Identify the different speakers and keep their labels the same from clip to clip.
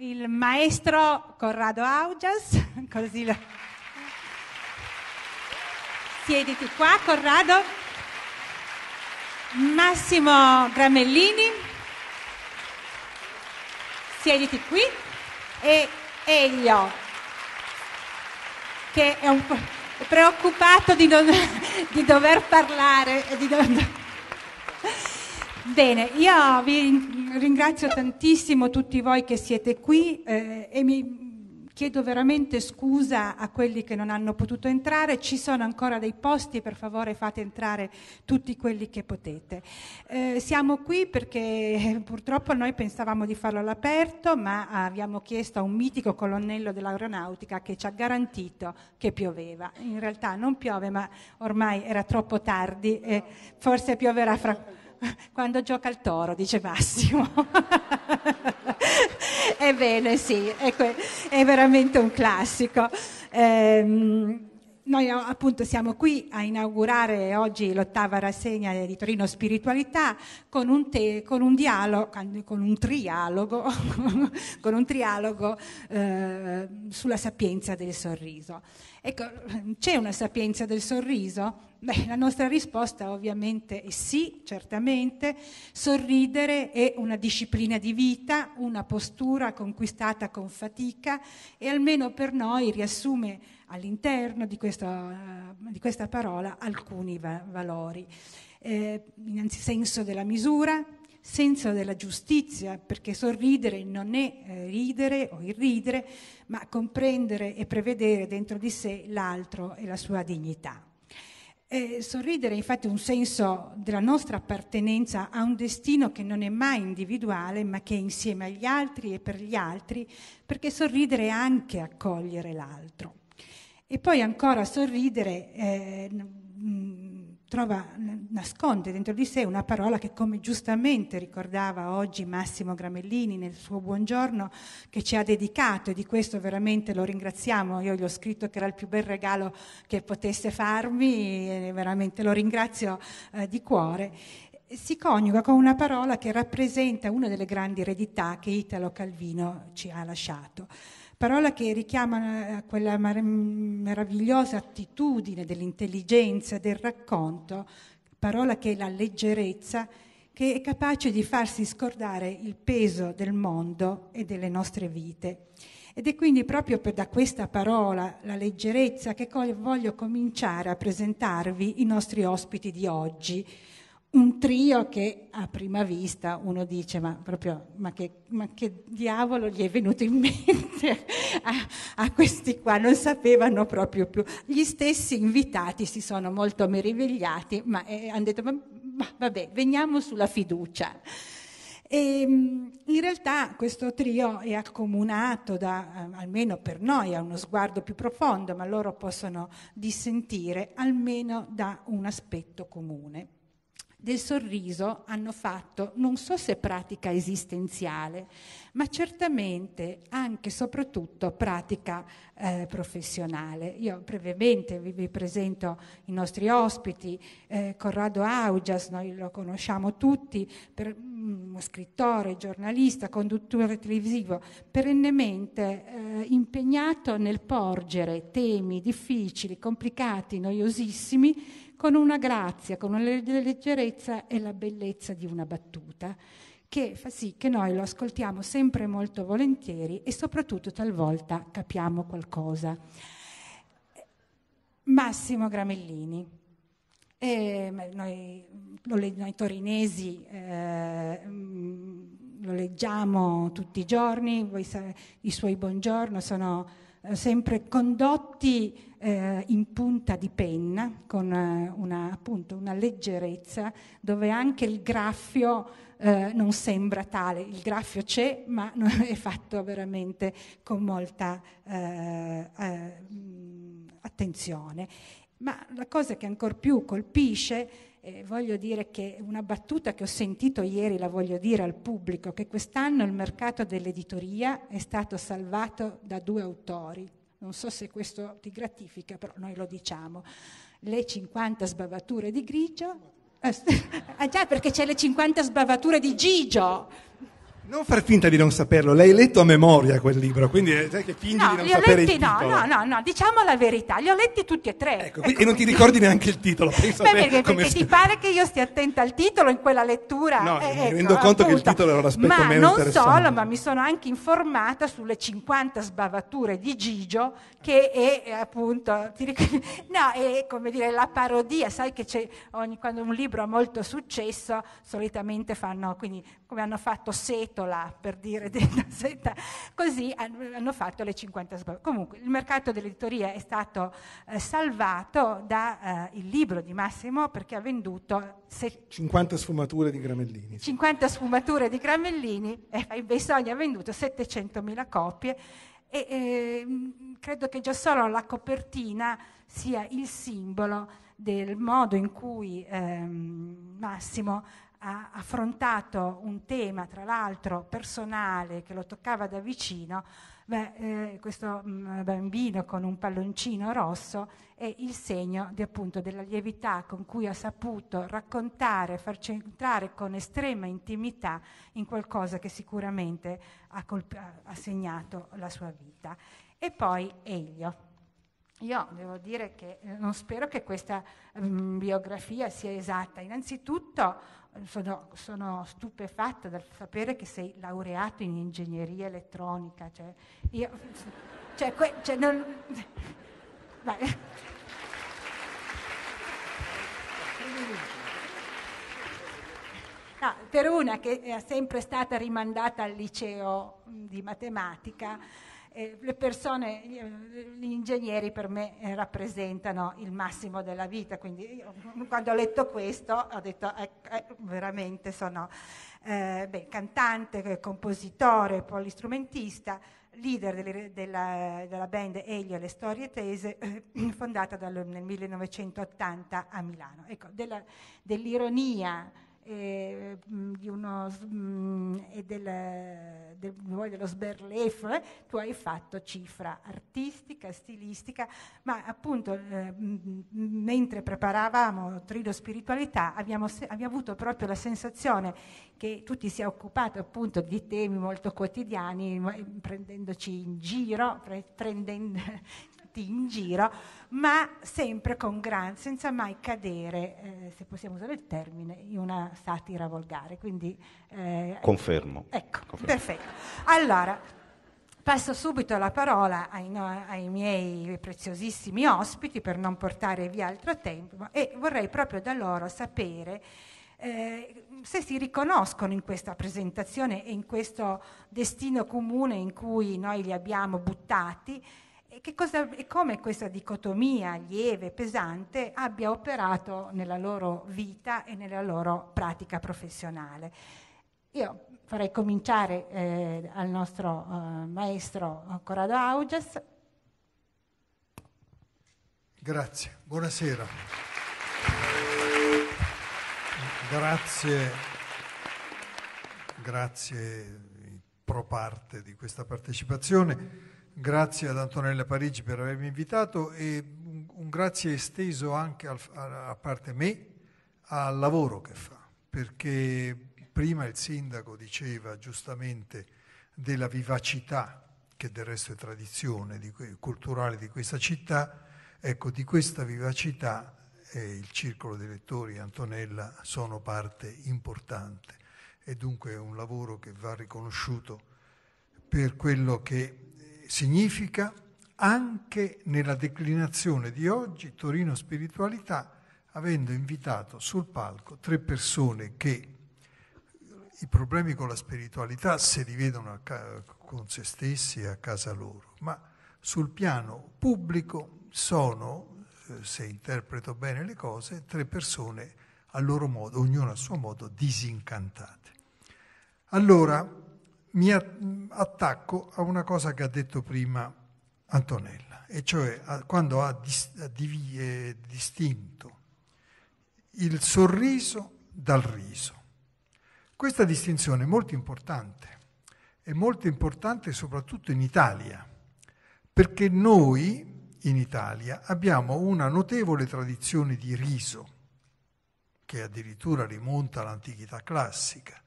Speaker 1: il maestro Corrado Augias, così lo... Siediti qua, Corrado. Massimo Gramellini, siediti qui. E Elio, che è un po' preoccupato di, non, di dover parlare. Di non... Bene, io vi ringrazio tantissimo tutti voi che siete qui eh, e mi chiedo veramente scusa a quelli che non hanno potuto entrare, ci sono ancora dei posti, per favore fate entrare tutti quelli che potete. Eh, siamo qui perché eh, purtroppo noi pensavamo di farlo all'aperto, ma abbiamo chiesto a un mitico colonnello dell'aeronautica che ci ha garantito che pioveva. In realtà non piove, ma ormai era troppo tardi e eh, forse pioverà fra... quando gioca il toro, dice Massimo. Ebbene sì, è, que- è, veramente un classico. Ehm, noi appunto siamo qui a inaugurare oggi l'ottava rassegna di Torino Spiritualità con un, te, con un dialogo, con un trialogo, con un trialogo eh, sulla sapienza del sorriso. Ecco, c'è una sapienza del sorriso? Beh, la nostra risposta ovviamente è sì, certamente. Sorridere è una disciplina di vita, una postura conquistata con fatica e almeno per noi riassume all'interno di, questa, di questa parola alcuni va- valori. Eh, senso della misura, senso della giustizia, perché sorridere non è eh, ridere o irridere, ma comprendere e prevedere dentro di sé l'altro e la sua dignità. Eh, sorridere è infatti un senso della nostra appartenenza a un destino che non è mai individuale, ma che è insieme agli altri e per gli altri, perché sorridere è anche accogliere l'altro. E poi ancora sorridere eh, mm, trova, nasconde dentro di sé una parola che, come giustamente ricordava oggi Massimo Gramellini nel suo buongiorno, che ci ha dedicato, e di questo veramente lo ringraziamo. Io gli ho scritto che era il più bel regalo che potesse farmi, e veramente lo ringrazio eh, di cuore. Si coniuga con una parola che rappresenta una delle grandi eredità che Italo Calvino ci ha lasciato parola che richiama eh, quella mar- meravigliosa attitudine dell'intelligenza, del racconto, parola che è la leggerezza, che è capace di farsi scordare il peso del mondo e delle nostre vite. Ed è quindi proprio per, da questa parola, la leggerezza, che voglio cominciare a presentarvi i nostri ospiti di oggi un trio che a prima vista uno dice ma proprio ma che, ma che diavolo gli è venuto in mente a, a, questi qua non sapevano proprio più gli stessi invitati si sono molto meravigliati ma eh, hanno detto ma, ma, vabbè veniamo sulla fiducia e, ehm, in realtà questo trio è accomunato da eh, almeno per noi a uno sguardo più profondo ma loro possono dissentire almeno da un aspetto comune del sorriso hanno fatto non so se pratica esistenziale, ma certamente anche e soprattutto pratica eh, professionale. Io brevemente vi, vi, presento i nostri ospiti, eh, Corrado Augias, noi lo conosciamo tutti, per, mh, mm, scrittore, giornalista, conduttore televisivo, perennemente eh, impegnato nel porgere temi difficili, complicati, noiosissimi con una grazia, con una leggerezza e la bellezza di una battuta che fa sì che noi lo ascoltiamo sempre molto volentieri e soprattutto talvolta capiamo qualcosa. Massimo Gramellini. Eh, noi, noi, torinesi eh, mm, lo leggiamo tutti i giorni, i suoi buongiorno sono eh, sempre condotti eh, in punta di penna, con eh, una, appunto una leggerezza, dove anche il graffio eh, non sembra tale, il graffio c'è, ma non è fatto veramente con molta eh, eh, attenzione. Ma la cosa che ancor più colpisce eh, voglio dire che una battuta che ho sentito ieri la voglio dire al pubblico, che quest'anno il mercato dell'editoria è stato salvato da due autori, non so se questo ti gratifica, però noi lo diciamo. Le 50 sbavature di grigio. Eh, ah già, perché c'è le 50 sbavature di Gigio. Non far
Speaker 2: finta di non saperlo, l'hai letto a memoria quel libro, quindi eh, sai
Speaker 1: che fingi no, di non li ho sapere letti, il no, titolo. No, no, no, diciamo la verità, li ho letti tutti e tre. Ecco, ecco. e non ti ricordi
Speaker 2: neanche il titolo, penso Beh, perché, come... perché ti
Speaker 1: pare che io stia attenta al titolo in quella lettura? No, eh, mi ecco, rendo conto appunto. che il
Speaker 2: titolo era un ma meno interessante. Ma non solo, ma
Speaker 1: mi sono anche informata sulle 50 sbavature di Gigio, che è eh, appunto, no, è come dire la parodia, sai che ogni, quando un libro ha molto successo solitamente fanno, quindi come hanno fatto Seto, lucertola per dire senta, così hanno fatto le 50 scuole. Comunque il mercato dell'editoria è stato eh, salvato dal eh, libro di Massimo perché ha venduto se...
Speaker 2: 50 sfumature di Gramellini.
Speaker 1: 50 sfumature di Gramellini e eh, Bisogna ha venduto 700.000 copie e eh, credo che già solo la copertina sia il simbolo del modo in cui ehm, Massimo ha affrontato un tema, tra l'altro personale, che lo toccava da vicino, beh, eh, questo mh, mm, bambino con un palloncino rosso è il segno di, appunto, della lievità con cui ha saputo raccontare, farci entrare con estrema intimità in qualcosa che sicuramente ha, colp- ha segnato la sua vita. E poi Elio. Io devo dire che eh, non spero che questa mh, mm, biografia sia esatta. Innanzitutto sono, sono, stupefatta dal sapere che sei laureato in ingegneria elettronica. Cioè, io, cioè, que, cioè non, no, per una che è sempre stata rimandata al liceo di matematica, eh, le persone, gli, eh, gli ingegneri per me eh, rappresentano il massimo della vita, quindi io, mm, quando ho letto questo ho detto ecco, eh, veramente sono eh, beh, cantante, eh, compositore, polistrumentista, leader delle, della, della, band Elio e le storie tese, fondata dal, nel 1980 a Milano. Ecco, della, dell'ironia e, mm, uno, mm, e del, del, dello sberleffre, eh, tu hai fatto cifra artistica, stilistica, ma appunto eh, mm, mentre preparavamo Trido Spiritualità abbiamo, abbiamo, avuto proprio la sensazione che tu ti sia occupato appunto di temi molto quotidiani, eh, prendendoci in giro, pre, prendendo, tutti in giro, ma sempre con gran, senza mai cadere, eh, se possiamo usare il termine, in una satira volgare. Quindi, eh, Confermo. Ecco, Confermo. perfetto. Allora, passo subito la parola ai, no, ai miei preziosissimi ospiti per non portare via altro tempo e vorrei proprio da loro sapere... Eh, se si riconoscono in questa presentazione e in questo destino comune in cui noi li abbiamo buttati e, cosa, e, come questa dicotomia lieve, pesante, abbia operato nella loro vita e nella loro pratica professionale. Io farei cominciare eh, al nostro eh, maestro eh, Corrado Auges.
Speaker 3: Grazie, buonasera. Grazie, grazie eh, pro parte di questa partecipazione. Grazie ad Antonella Parigi per avermi invitato e un, un grazie esteso anche al, a, a parte me al lavoro che fa, perché prima il sindaco diceva giustamente della vivacità, che del resto è tradizione di, culturale di questa città, ecco di questa vivacità eh, il circolo dei lettori Antonella sono parte importante e dunque è un lavoro che va riconosciuto per quello che significa anche nella declinazione di oggi Torino Spiritualità, avendo invitato sul palco tre persone che i problemi con la spiritualità se li vedono ca- con se stessi a casa loro, ma sul piano pubblico sono, eh, se interpreto bene le cose, tre persone a loro modo, ognuno a suo modo, disincantate. Allora, mi attacco a una cosa che ha detto prima Antonella, e cioè quando ha eh, distinto il sorriso dal riso. Questa distinzione è molto importante, è molto importante soprattutto in Italia, perché noi in Italia abbiamo una notevole tradizione di riso, che addirittura rimonta all'antichità classica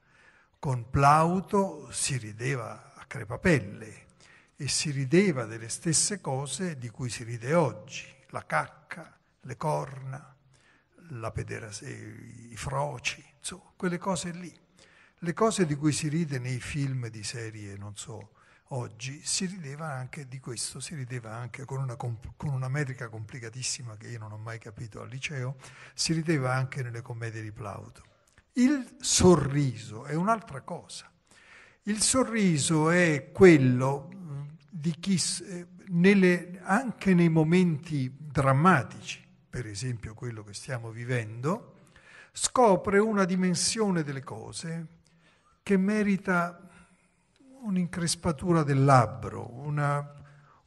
Speaker 3: con Plauto si rideva a crepapelle e si rideva delle stesse cose di cui si ride oggi, la cacca, le corna, pederase, i froci, insomma, quelle cose lì. Le cose di cui si ride nei film di serie, non so, oggi, si rideva anche di questo, si rideva anche con una, con una metrica complicatissima che io non ho mai capito al liceo, si rideva anche nelle commedie di Plauto. Il sorriso è un'altra cosa. Il sorriso è quello mm, di chi, eh, nelle, anche nei momenti drammatici, per esempio quello che stiamo vivendo, scopre una dimensione delle cose che merita un'increspatura del labbro, una,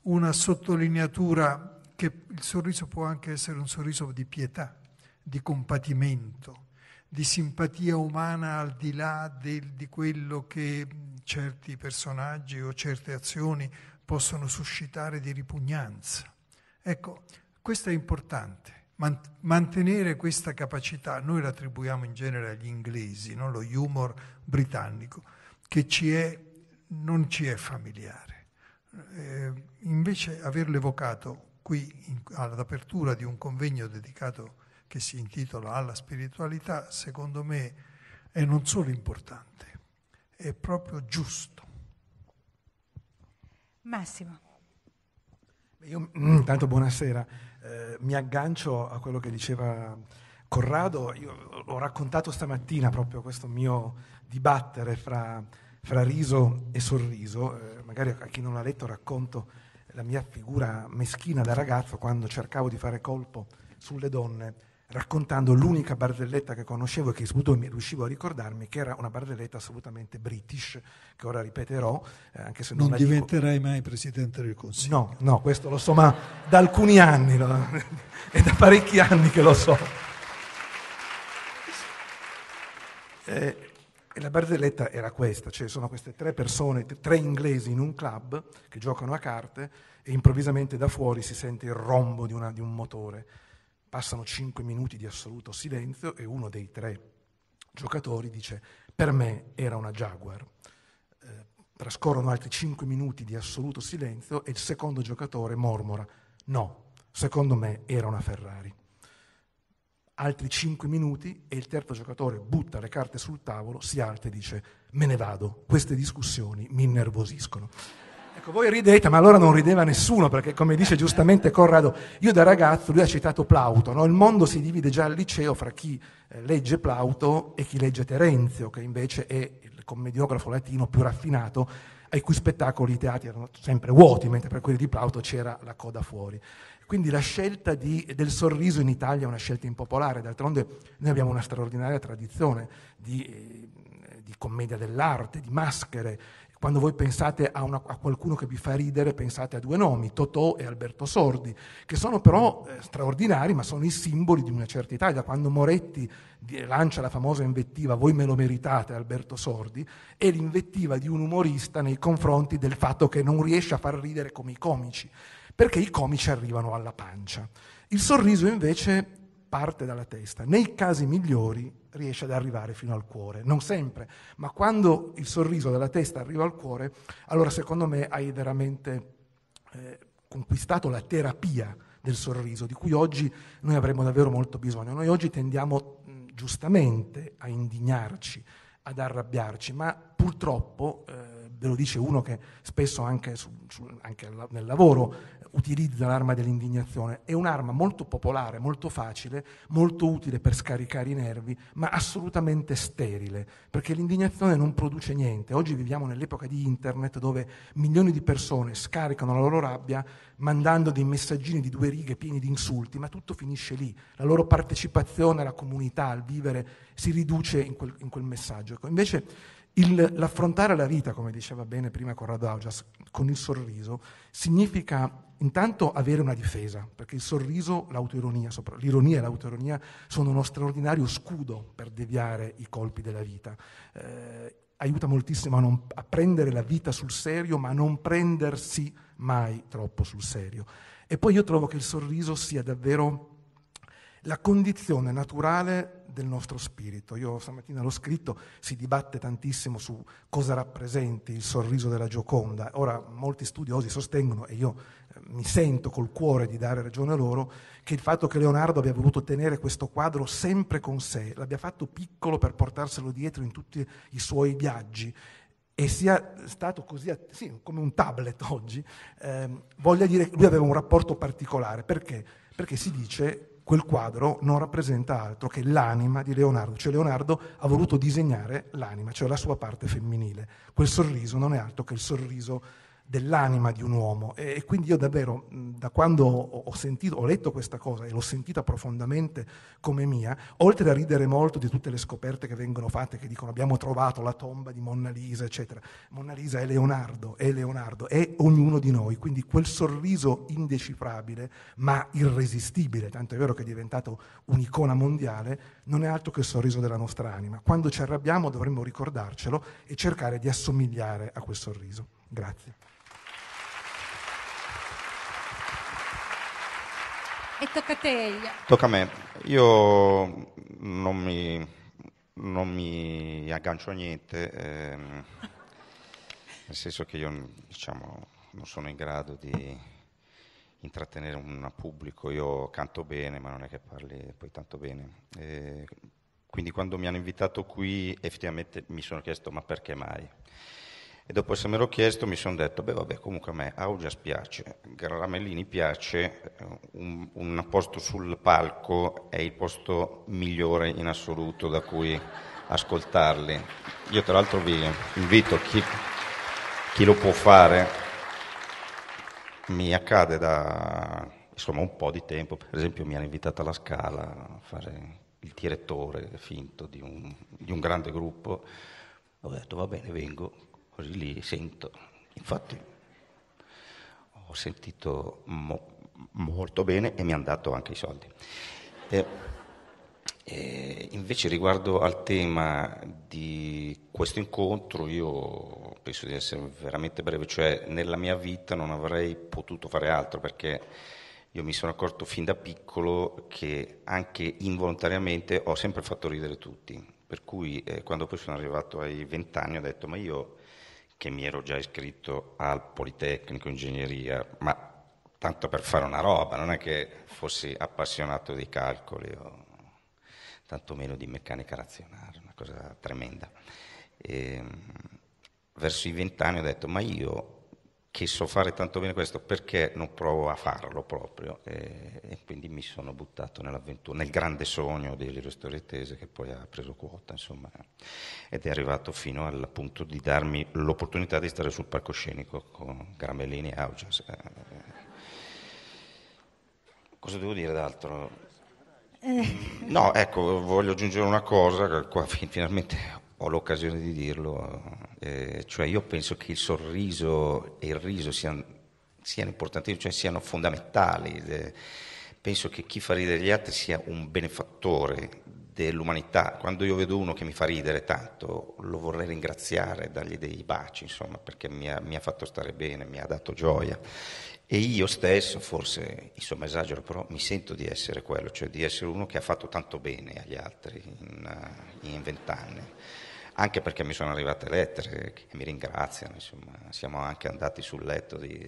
Speaker 3: una sottolineatura che il sorriso può anche essere un sorriso di pietà, di compatimento, di simpatia umana al di là del, di quello che certi personaggi o certe azioni possono suscitare di ripugnanza. Ecco, questo è importante. Mantenere questa capacità, noi l'attribuiamo in genere agli inglesi, no? lo humor britannico, che ci è, non ci è familiare. Eh, invece averlo evocato qui in, all'apertura di un convegno dedicato a che si intitola Alla spiritualità, secondo me è non solo importante, è proprio giusto.
Speaker 1: Massimo. Io,
Speaker 2: mm, tanto
Speaker 3: buonasera, eh, mi
Speaker 2: aggancio a quello che diceva Corrado, io l'ho raccontato stamattina proprio questo mio dibattere fra, fra riso e sorriso, eh, magari a chi non l'ha letto racconto la mia figura meschina da ragazzo quando cercavo di fare colpo sulle donne raccontando l'unica barzelletta che conoscevo e che soprattutto riuscivo a ricordarmi, che era una barzelletta assolutamente british, che ora ripeterò, eh, anche se non, non diventerai dico. mai presidente del Consiglio. No, no, questo lo so, ma da alcuni anni, no? è da parecchi anni che lo so. Eh, e la barzelletta era questa, cioè sono queste tre persone, tre inglesi in un club che giocano a carte e improvvisamente da fuori si sente il rombo di, una, di un motore Passano 5 minuti di assoluto silenzio e uno dei tre giocatori dice per me era una Jaguar. Eh, trascorrono altri 5 minuti di assoluto silenzio e il secondo giocatore mormora no, secondo me era una Ferrari. Altri 5 minuti e il terzo giocatore butta le carte sul tavolo, si alza e dice me ne vado, queste discussioni mi innervosiscono. Ecco, voi ridete, ma allora non rideva nessuno, perché come dice giustamente Corrado, io da ragazzo, lui ha citato Plauto, no? il mondo si divide già al liceo fra chi eh, legge Plauto e chi legge Terenzio, che invece è il commediografo latino più raffinato, ai cui spettacoli i teatri erano sempre vuoti, mentre per quelli di Plauto c'era la coda fuori. Quindi la scelta di, del sorriso in Italia è una scelta impopolare, d'altronde noi abbiamo una straordinaria tradizione di, eh, di commedia dell'arte, di maschere, quando voi pensate a, una, a, qualcuno che vi fa ridere, pensate a due nomi, Totò e Alberto Sordi, che sono però eh, straordinari, ma sono i simboli di una certa Italia. Quando Moretti lancia la famosa invettiva voi me lo meritate Alberto Sordi, è l'invettiva di un umorista nei confronti del fatto che non riesce a far ridere come i comici, perché i comici arrivano alla pancia. Il sorriso invece parte dalla testa. Nei casi migliori riesce ad arrivare fino al cuore. Non sempre, ma quando il sorriso dalla testa arriva al cuore, allora secondo me hai veramente eh, conquistato la terapia del sorriso, di cui oggi noi avremo davvero molto bisogno. Noi oggi tendiamo mm, giustamente a indignarci, ad arrabbiarci, ma purtroppo... Eh, ve lo dice uno che spesso anche, su, su, anche nel lavoro eh, utilizza l'arma dell'indignazione, è un'arma molto popolare, molto facile, molto utile per scaricare i nervi, ma assolutamente sterile, perché l'indignazione non produce niente. Oggi viviamo nell'epoca di internet dove milioni di persone scaricano la loro rabbia mandando dei messaggini di due righe pieni di insulti, ma tutto finisce lì, la loro partecipazione alla comunità, al vivere, si riduce in quel, in quel messaggio. Ecco, invece il, l'affrontare la vita, come diceva bene prima Corrado Augias, con il sorriso, significa intanto avere una difesa, perché il sorriso, l'autoironia, l'ironia e l'autoironia sono uno straordinario scudo per deviare i colpi della vita. Eh, aiuta moltissimo a, non, a prendere la vita sul serio, ma a non prendersi mai troppo sul serio. E poi io trovo che il sorriso sia davvero la condizione naturale del nostro spirito. Io stamattina l'ho scritto, si dibatte tantissimo su cosa rappresenti il sorriso della Gioconda. Ora molti studiosi sostengono, e io eh, mi sento col cuore di dare ragione a loro, che il fatto che Leonardo abbia voluto tenere questo quadro sempre con sé, l'abbia fatto piccolo per portarselo dietro in tutti i suoi viaggi e sia stato così, sì, come un tablet oggi, eh, voglia dire che lui aveva un rapporto particolare. Perché? Perché si dice quel quadro non rappresenta altro che l'anima di Leonardo, cioè Leonardo ha voluto disegnare l'anima, cioè la sua parte femminile. Quel sorriso non è altro che il sorriso dell'anima di un uomo. E, e, quindi io davvero, da quando ho, sentito, ho letto questa cosa e l'ho sentita profondamente come mia, oltre a ridere molto di tutte le scoperte che vengono fatte, che dicono abbiamo trovato la tomba di Monna Lisa, eccetera, Monna Lisa è Leonardo, è Leonardo, è ognuno di noi, quindi quel sorriso indecifrabile ma irresistibile, tanto è vero che è diventato un'icona mondiale, non è altro che il sorriso della nostra anima. Quando ci arrabbiamo dovremmo ricordarcelo e cercare di assomigliare a quel sorriso. Grazie.
Speaker 1: E tocca a te.
Speaker 4: Tocca a me. Io non mi, non mi aggancio a niente, ehm, nel senso che io diciamo, non sono in grado di intrattenere un pubblico, io canto bene, ma non è che parli poi tanto bene. Eh, quindi quando mi hanno invitato qui effettivamente mi sono chiesto ma perché mai? E dopo essermelo chiesto mi sono detto, beh vabbè, comunque a me Augias piace, Gramellini piace, eh, un, un, posto sul palco è il posto migliore in assoluto da cui ascoltarli. Io tra l'altro vi invito, chi, chi lo può fare, mi accade da insomma, un po' di tempo, per esempio mi hanno invitato alla Scala a fare il direttore finto di un, di un grande gruppo, ho detto va bene, vengo, così li sento. Infatti ho sentito mo- molto bene e mi hanno dato anche i soldi. Eh, eh, invece riguardo al tema di questo incontro, io penso di essere veramente breve, cioè nella mia vita non avrei potuto fare altro perché io mi sono accorto fin da piccolo che anche involontariamente ho sempre fatto ridere tutti. Per cui eh, quando poi sono arrivato ai vent'anni ho detto ma io che mi ero già iscritto al Politecnico Ingegneria, ma tanto per fare una roba, non è che fossi appassionato di calcoli o tantomeno di meccanica razionale, una cosa tremenda. E, ehm, verso i vent'anni ho detto, ma io che so fare tanto bene questo, perché non provo a farlo proprio? E, eh, e quindi mi sono buttato nell'avventura, nel grande sogno delle Elio tese che poi ha preso quota, insomma, ed è arrivato fino al punto di darmi l'opportunità di stare sul palcoscenico con Gramellini e Augens. Eh. Cosa devo dire d'altro? Eh. No, ecco, voglio aggiungere una cosa, qua finalmente ho l'occasione di dirlo, eh, cioè io penso che il sorriso e il riso siano, siano importanti, cioè siano fondamentali. Eh, penso che chi fa ridere gli altri sia un benefattore dell'umanità. Quando io vedo uno che mi fa ridere tanto, lo vorrei ringraziare, dargli dei baci, insomma, perché mi ha, mi ha fatto stare bene, mi ha dato gioia. E io stesso, forse, insomma, esagero, però mi sento di essere quello, cioè di essere uno che ha fatto tanto bene agli altri in eh, vent'anni anche perché mi sono arrivate lettere che mi ringraziano, insomma, siamo anche andati sul letto di,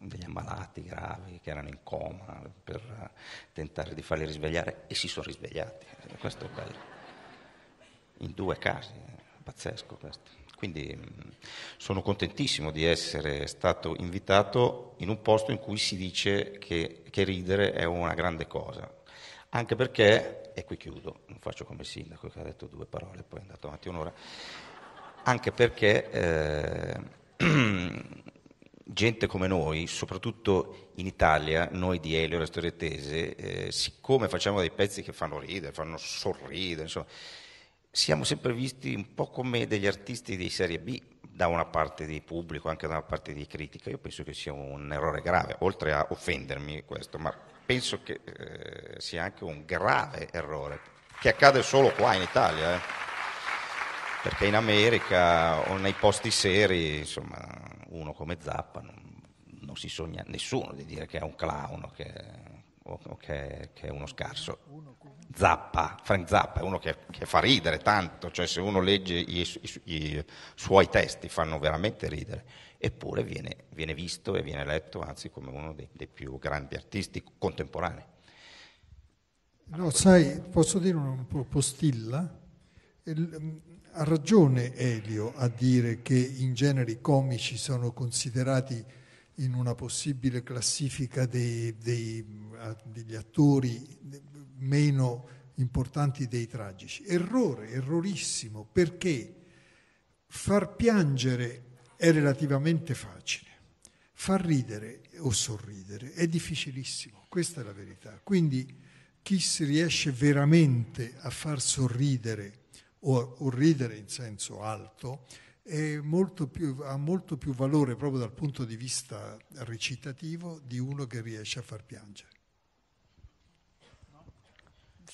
Speaker 4: degli ammalati gravi che erano in coma per tentare di farli risvegliare e si sono risvegliati, questo è bello, in due casi, eh, pazzesco questo. Quindi mm, sono contentissimo di essere stato invitato in un posto in cui si dice che, che ridere è una grande cosa, anche perché e qui chiudo, non faccio come sindaco che ha detto due parole e poi è andato avanti un'ora, anche perché eh, gente come noi, soprattutto in Italia, noi di Elio, e la storia tese, eh, siccome facciamo dei pezzi che fanno ridere, fanno sorridere, insomma, siamo sempre visti un po' come degli artisti di serie B, da una parte di pubblico, anche da una parte di critica. Io penso che sia un errore grave, oltre a offendermi questo, ma penso che eh, sia anche un grave errore, che accade solo qua in Italia, eh. perché in America o nei posti seri, insomma, uno come Zappa non, non si sogna nessuno di dire che è un clown che, o, o che, che è uno scarso. Zappa, Frank Zappa è uno che, che fa ridere tanto, cioè se uno legge i, i, i suoi testi fanno veramente ridere, eppure viene, viene, visto e viene letto anzi come uno dei, dei più grandi artisti contemporanei.
Speaker 3: No, sai, posso dire una po' postilla? Ha ragione Elio a dire che in genere i comici sono considerati in una possibile classifica dei, dei, ah, degli attori meno importanti dei tragici. Errore, errorissimo, perché far piangere è relativamente facile, far ridere o sorridere è difficilissimo, questa è la verità. Quindi chi si riesce veramente a far sorridere o, o ridere in senso alto molto più, ha molto più valore proprio dal punto di vista recitativo di uno che riesce a far piangere.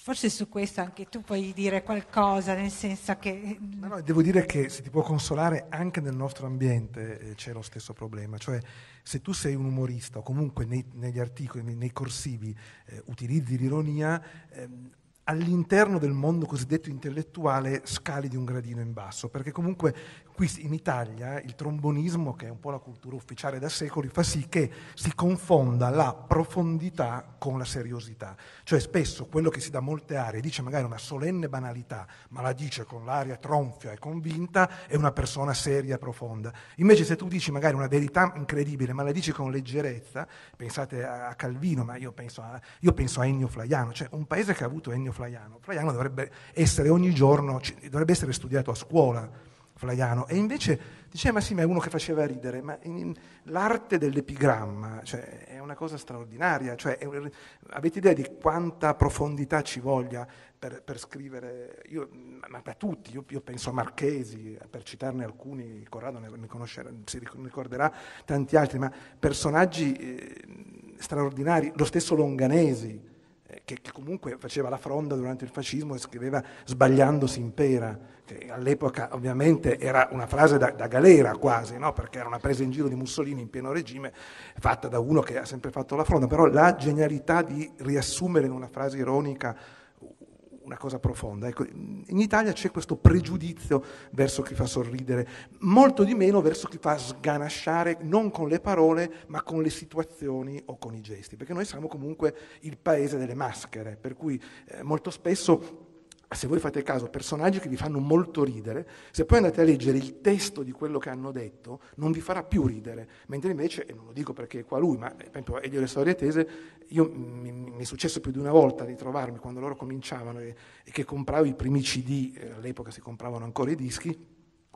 Speaker 1: Forse su questo anche tu puoi dire qualcosa, nel senso che... No, no, devo dire
Speaker 2: che se ti può consolare anche nel nostro ambiente eh, c'è lo stesso problema, cioè se tu sei un umorista o comunque nei, negli articoli, nei, nei corsivi eh, utilizzi l'ironia, ehm, all'interno del mondo cosiddetto intellettuale scali di un gradino in basso, perché comunque Qui in Italia il trombonismo, che è un po' la cultura ufficiale da secoli, fa sì che si confonda la profondità con la seriosità. Cioè spesso quello che si dà molte aree dice magari una solenne banalità, ma la dice con l'aria tronfia e convinta, è una persona seria e profonda. Invece se tu dici magari una verità incredibile, ma la dici con leggerezza, pensate a Calvino, ma io penso a, io penso a Ennio Flaiano, cioè un paese che ha avuto Ennio Flaiano, Flaiano dovrebbe essere ogni giorno, dovrebbe essere studiato a scuola Flaiano. E invece diceva, eh, ma sì, ma è uno che faceva ridere, ma in, in, l'arte dell'epigramma cioè, è una cosa straordinaria, cioè, è, avete idea di quanta profondità ci voglia per, per scrivere, io, ma per tutti, io, io, penso a Marchesi, per citarne alcuni, Corrado ne, ne conoscerà, si ricorderà tanti altri, ma personaggi eh, straordinari, lo stesso Longanesi, che, che, comunque faceva la fronda durante il fascismo e scriveva sbagliandosi in pera, che all'epoca ovviamente era una frase da, da galera quasi, no? perché era una presa in giro di Mussolini in pieno regime, fatta da uno che ha sempre fatto la fronda, però la genialità di riassumere in una frase ironica una cosa profonda. Ecco, in Italia c'è questo pregiudizio verso chi fa sorridere, molto di meno verso chi fa sganasciare non con le parole, ma con le situazioni o con i gesti, perché noi siamo comunque il paese delle maschere, per cui eh, molto spesso se voi fate caso, personaggi che vi fanno molto ridere, se poi andate a leggere il testo di quello che hanno detto, non vi farà più ridere, mentre invece, e non lo dico perché è qua lui, ma per esempio Elio le storie tese, io, mi, mi, è successo più di una volta di trovarmi quando loro cominciavano e, e che compravo i primi CD, eh, all'epoca si compravano ancora i dischi,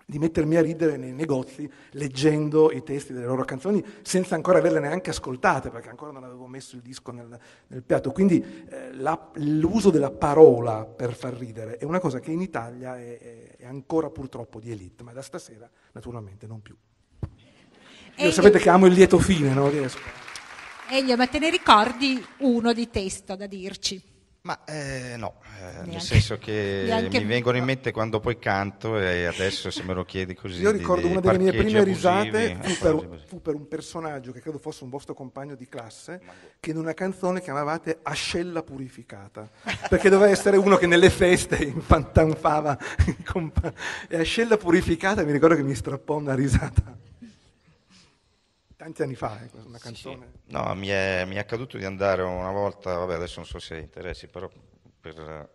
Speaker 2: di mettermi a ridere nei negozi leggendo i testi delle loro canzoni senza ancora averle neanche ascoltate perché ancora non avevo messo il disco nel, nel piatto. Quindi eh, la, l'uso della parola per far ridere è una cosa che in Italia è, è ancora purtroppo di elite, ma da stasera naturalmente non più.
Speaker 1: Io e sapete che amo
Speaker 2: il lieto fine, non riesco.
Speaker 1: Elio, ma te ne ricordi uno di testo da dirci? Ma eh,
Speaker 4: no, eh, nel senso che Neanche... mi vengono in mente quando poi canto e adesso se me lo chiedi così. Io ricordo di, una delle mie prime abusivi, risate fu per,
Speaker 2: fu per, un personaggio che credo fosse un vostro compagno di classe che in una canzone chiamavate Ascella Purificata, perché doveva essere uno che nelle feste infantanfava e Ascella Purificata mi ricordo che mi strappò una risata tanti anni fa, eh, una canzone.
Speaker 4: Sì, sì. No, mi è, mi è, accaduto di andare una volta, vabbè adesso non so se interessi, però per eh,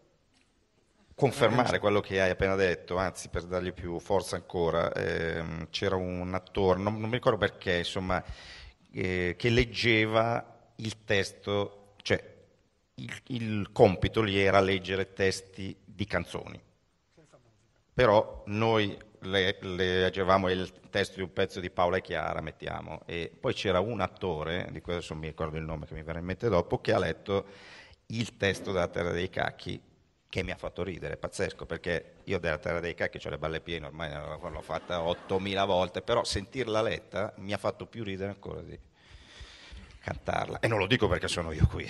Speaker 4: confermare eh. quello che hai appena detto, anzi per dargli più forza ancora, ehm, c'era un attore, non, non, mi ricordo perché, insomma, eh, che leggeva il testo, cioè il, il, compito lì era leggere testi di canzoni. Però noi le, leggevamo il testo di un pezzo di Paola e Chiara, mettiamo, e poi c'era un attore, di cui adesso mi ricordo il nome che mi verrà in mente dopo, che ha letto il testo della Terra dei Cacchi che mi ha fatto ridere, pazzesco, perché io della Terra dei Cacchi ho le balle piene, ormai l'ho fatta 8000 volte, però sentirla letta mi ha fatto più ridere ancora di cantarla. E non lo dico perché sono io qui.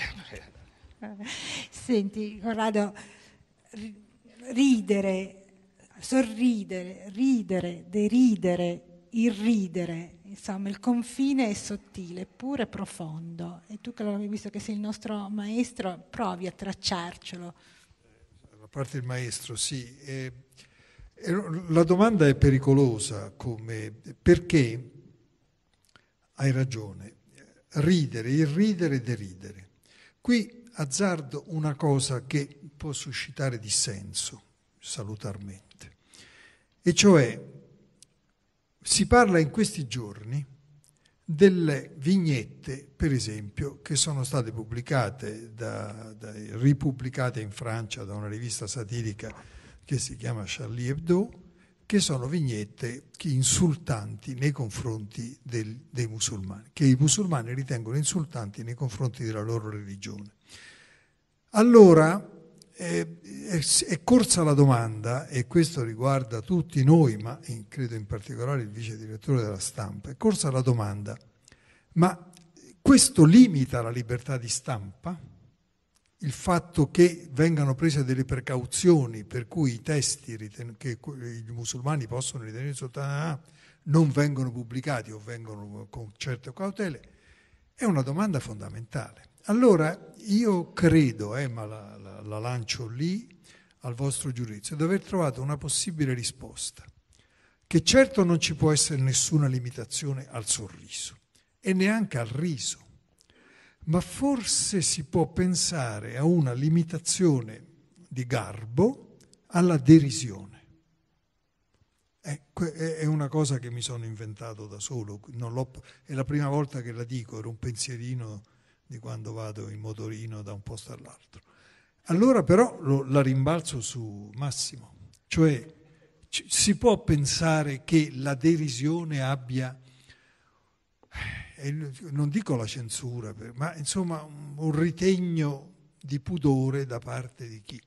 Speaker 1: Eh, Senti, Corrado, ridere sorridere, ridere, deridere, irridere, insomma il confine è sottile eppure profondo e tu che l'hai visto che sei il nostro maestro provi a tracciarcelo.
Speaker 3: Eh, a parte il maestro, sì. Eh, la domanda è pericolosa come perché hai ragione, ridere, irridere deridere. Qui azzardo una cosa che può suscitare dissenso salutarmente e cioè si parla in questi giorni delle vignette, per esempio, che sono state pubblicate, da, da, ripubblicate in Francia da una rivista satirica che si chiama Charlie Hebdo, che sono vignette insultanti nei confronti del, dei musulmani, che i musulmani ritengono insultanti nei confronti della loro religione. Allora, è corsa la domanda, e questo riguarda tutti noi, ma in, credo in particolare il vice direttore della stampa, è corsa la domanda, ma questo limita la libertà di stampa? Il fatto che vengano prese delle precauzioni per cui i testi che i musulmani possono ritenere soltanto ah, non vengono pubblicati o vengono con certe cautele, è una domanda fondamentale. Allora io credo, eh, ma la, la, lancio lì al vostro giudizio, di aver trovato una possibile risposta, che certo non ci può essere nessuna limitazione al sorriso e neanche al riso, ma forse si può pensare a una limitazione di garbo alla derisione. Ecco, è una cosa che mi sono inventato da solo, è la prima volta che la dico, era un pensierino di quando vado in motorino da un posto all'altro. Allora però lo, la rimbalzo su Massimo, cioè c- si può pensare che la derisione abbia, eh, non dico la censura, ma insomma un, un ritegno di pudore da parte di chi?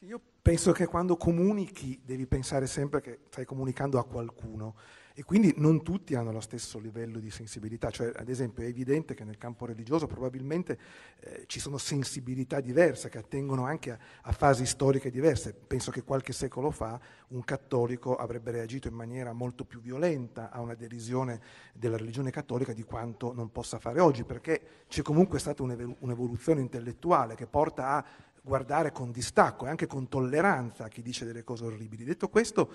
Speaker 3: Io penso che quando comunichi devi
Speaker 2: pensare sempre che stai comunicando a qualcuno. E quindi non tutti hanno lo stesso livello di sensibilità, cioè ad esempio è evidente che nel campo religioso probabilmente eh, ci sono sensibilità diverse che attengono anche a, a, fasi storiche diverse. Penso che qualche secolo fa un cattolico avrebbe reagito in maniera molto più violenta a una derisione della religione cattolica di quanto non possa fare oggi, perché c'è comunque stata un'evoluzione intellettuale che porta a guardare con distacco e anche con tolleranza chi dice delle cose orribili. Detto questo,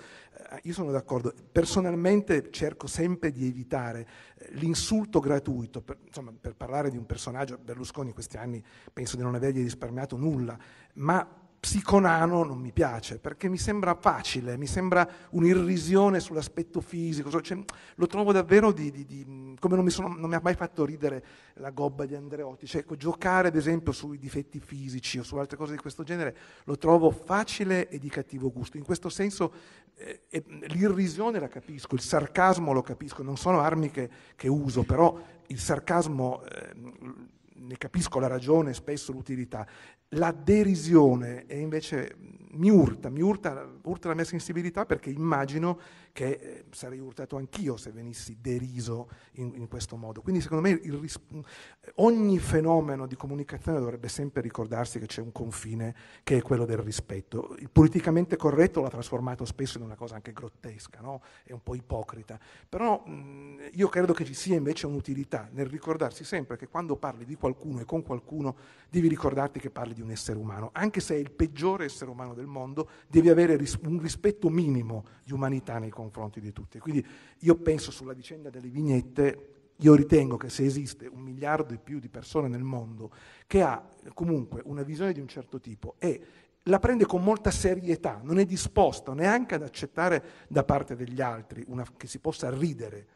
Speaker 2: eh, io sono d'accordo, personalmente cerco sempre di evitare eh, l'insulto gratuito, per, insomma, per parlare di un personaggio, Berlusconi in questi anni penso di non avergli risparmiato nulla, ma psiconano non mi piace, perché mi sembra facile, mi sembra un'irrisione sull'aspetto fisico, cioè, lo trovo davvero di, di, di come non mi, sono, non mi, ha mai fatto ridere la gobba di Andreotti, cioè, ecco, giocare ad esempio sui difetti fisici o su altre cose di questo genere lo trovo facile e di cattivo gusto, in questo senso eh, eh, l'irrisione la capisco, il sarcasmo lo capisco, non sono armi che, che uso, però il sarcasmo... Eh, ne capisco la ragione spesso l'utilità. La derisione invece mm, mi urta, mi urta, urta la mia sensibilità perché immagino che eh, sarei urtato anch'io se venissi deriso in, in questo modo. Quindi secondo me il, eh, ogni fenomeno di comunicazione dovrebbe sempre ricordarsi che c'è un confine che è quello del rispetto. Il politicamente corretto l'ha trasformato spesso in una cosa anche grottesca, no? è un po' ipocrita, però mh, mm, io credo che ci sia invece un'utilità nel ricordarsi sempre che quando parli di qualcuno e con qualcuno devi ricordarti che parli di un essere umano, anche se è il peggiore essere umano del mondo, devi avere ris- un rispetto minimo di umanità nei confronti di tutti. Quindi io penso sulla vicenda delle vignette io ritengo che se esiste un miliardo e più di persone nel mondo che ha comunque una visione di un certo tipo e la prende con molta serietà, non è disposta neanche ad accettare da parte degli altri una, che si possa ridere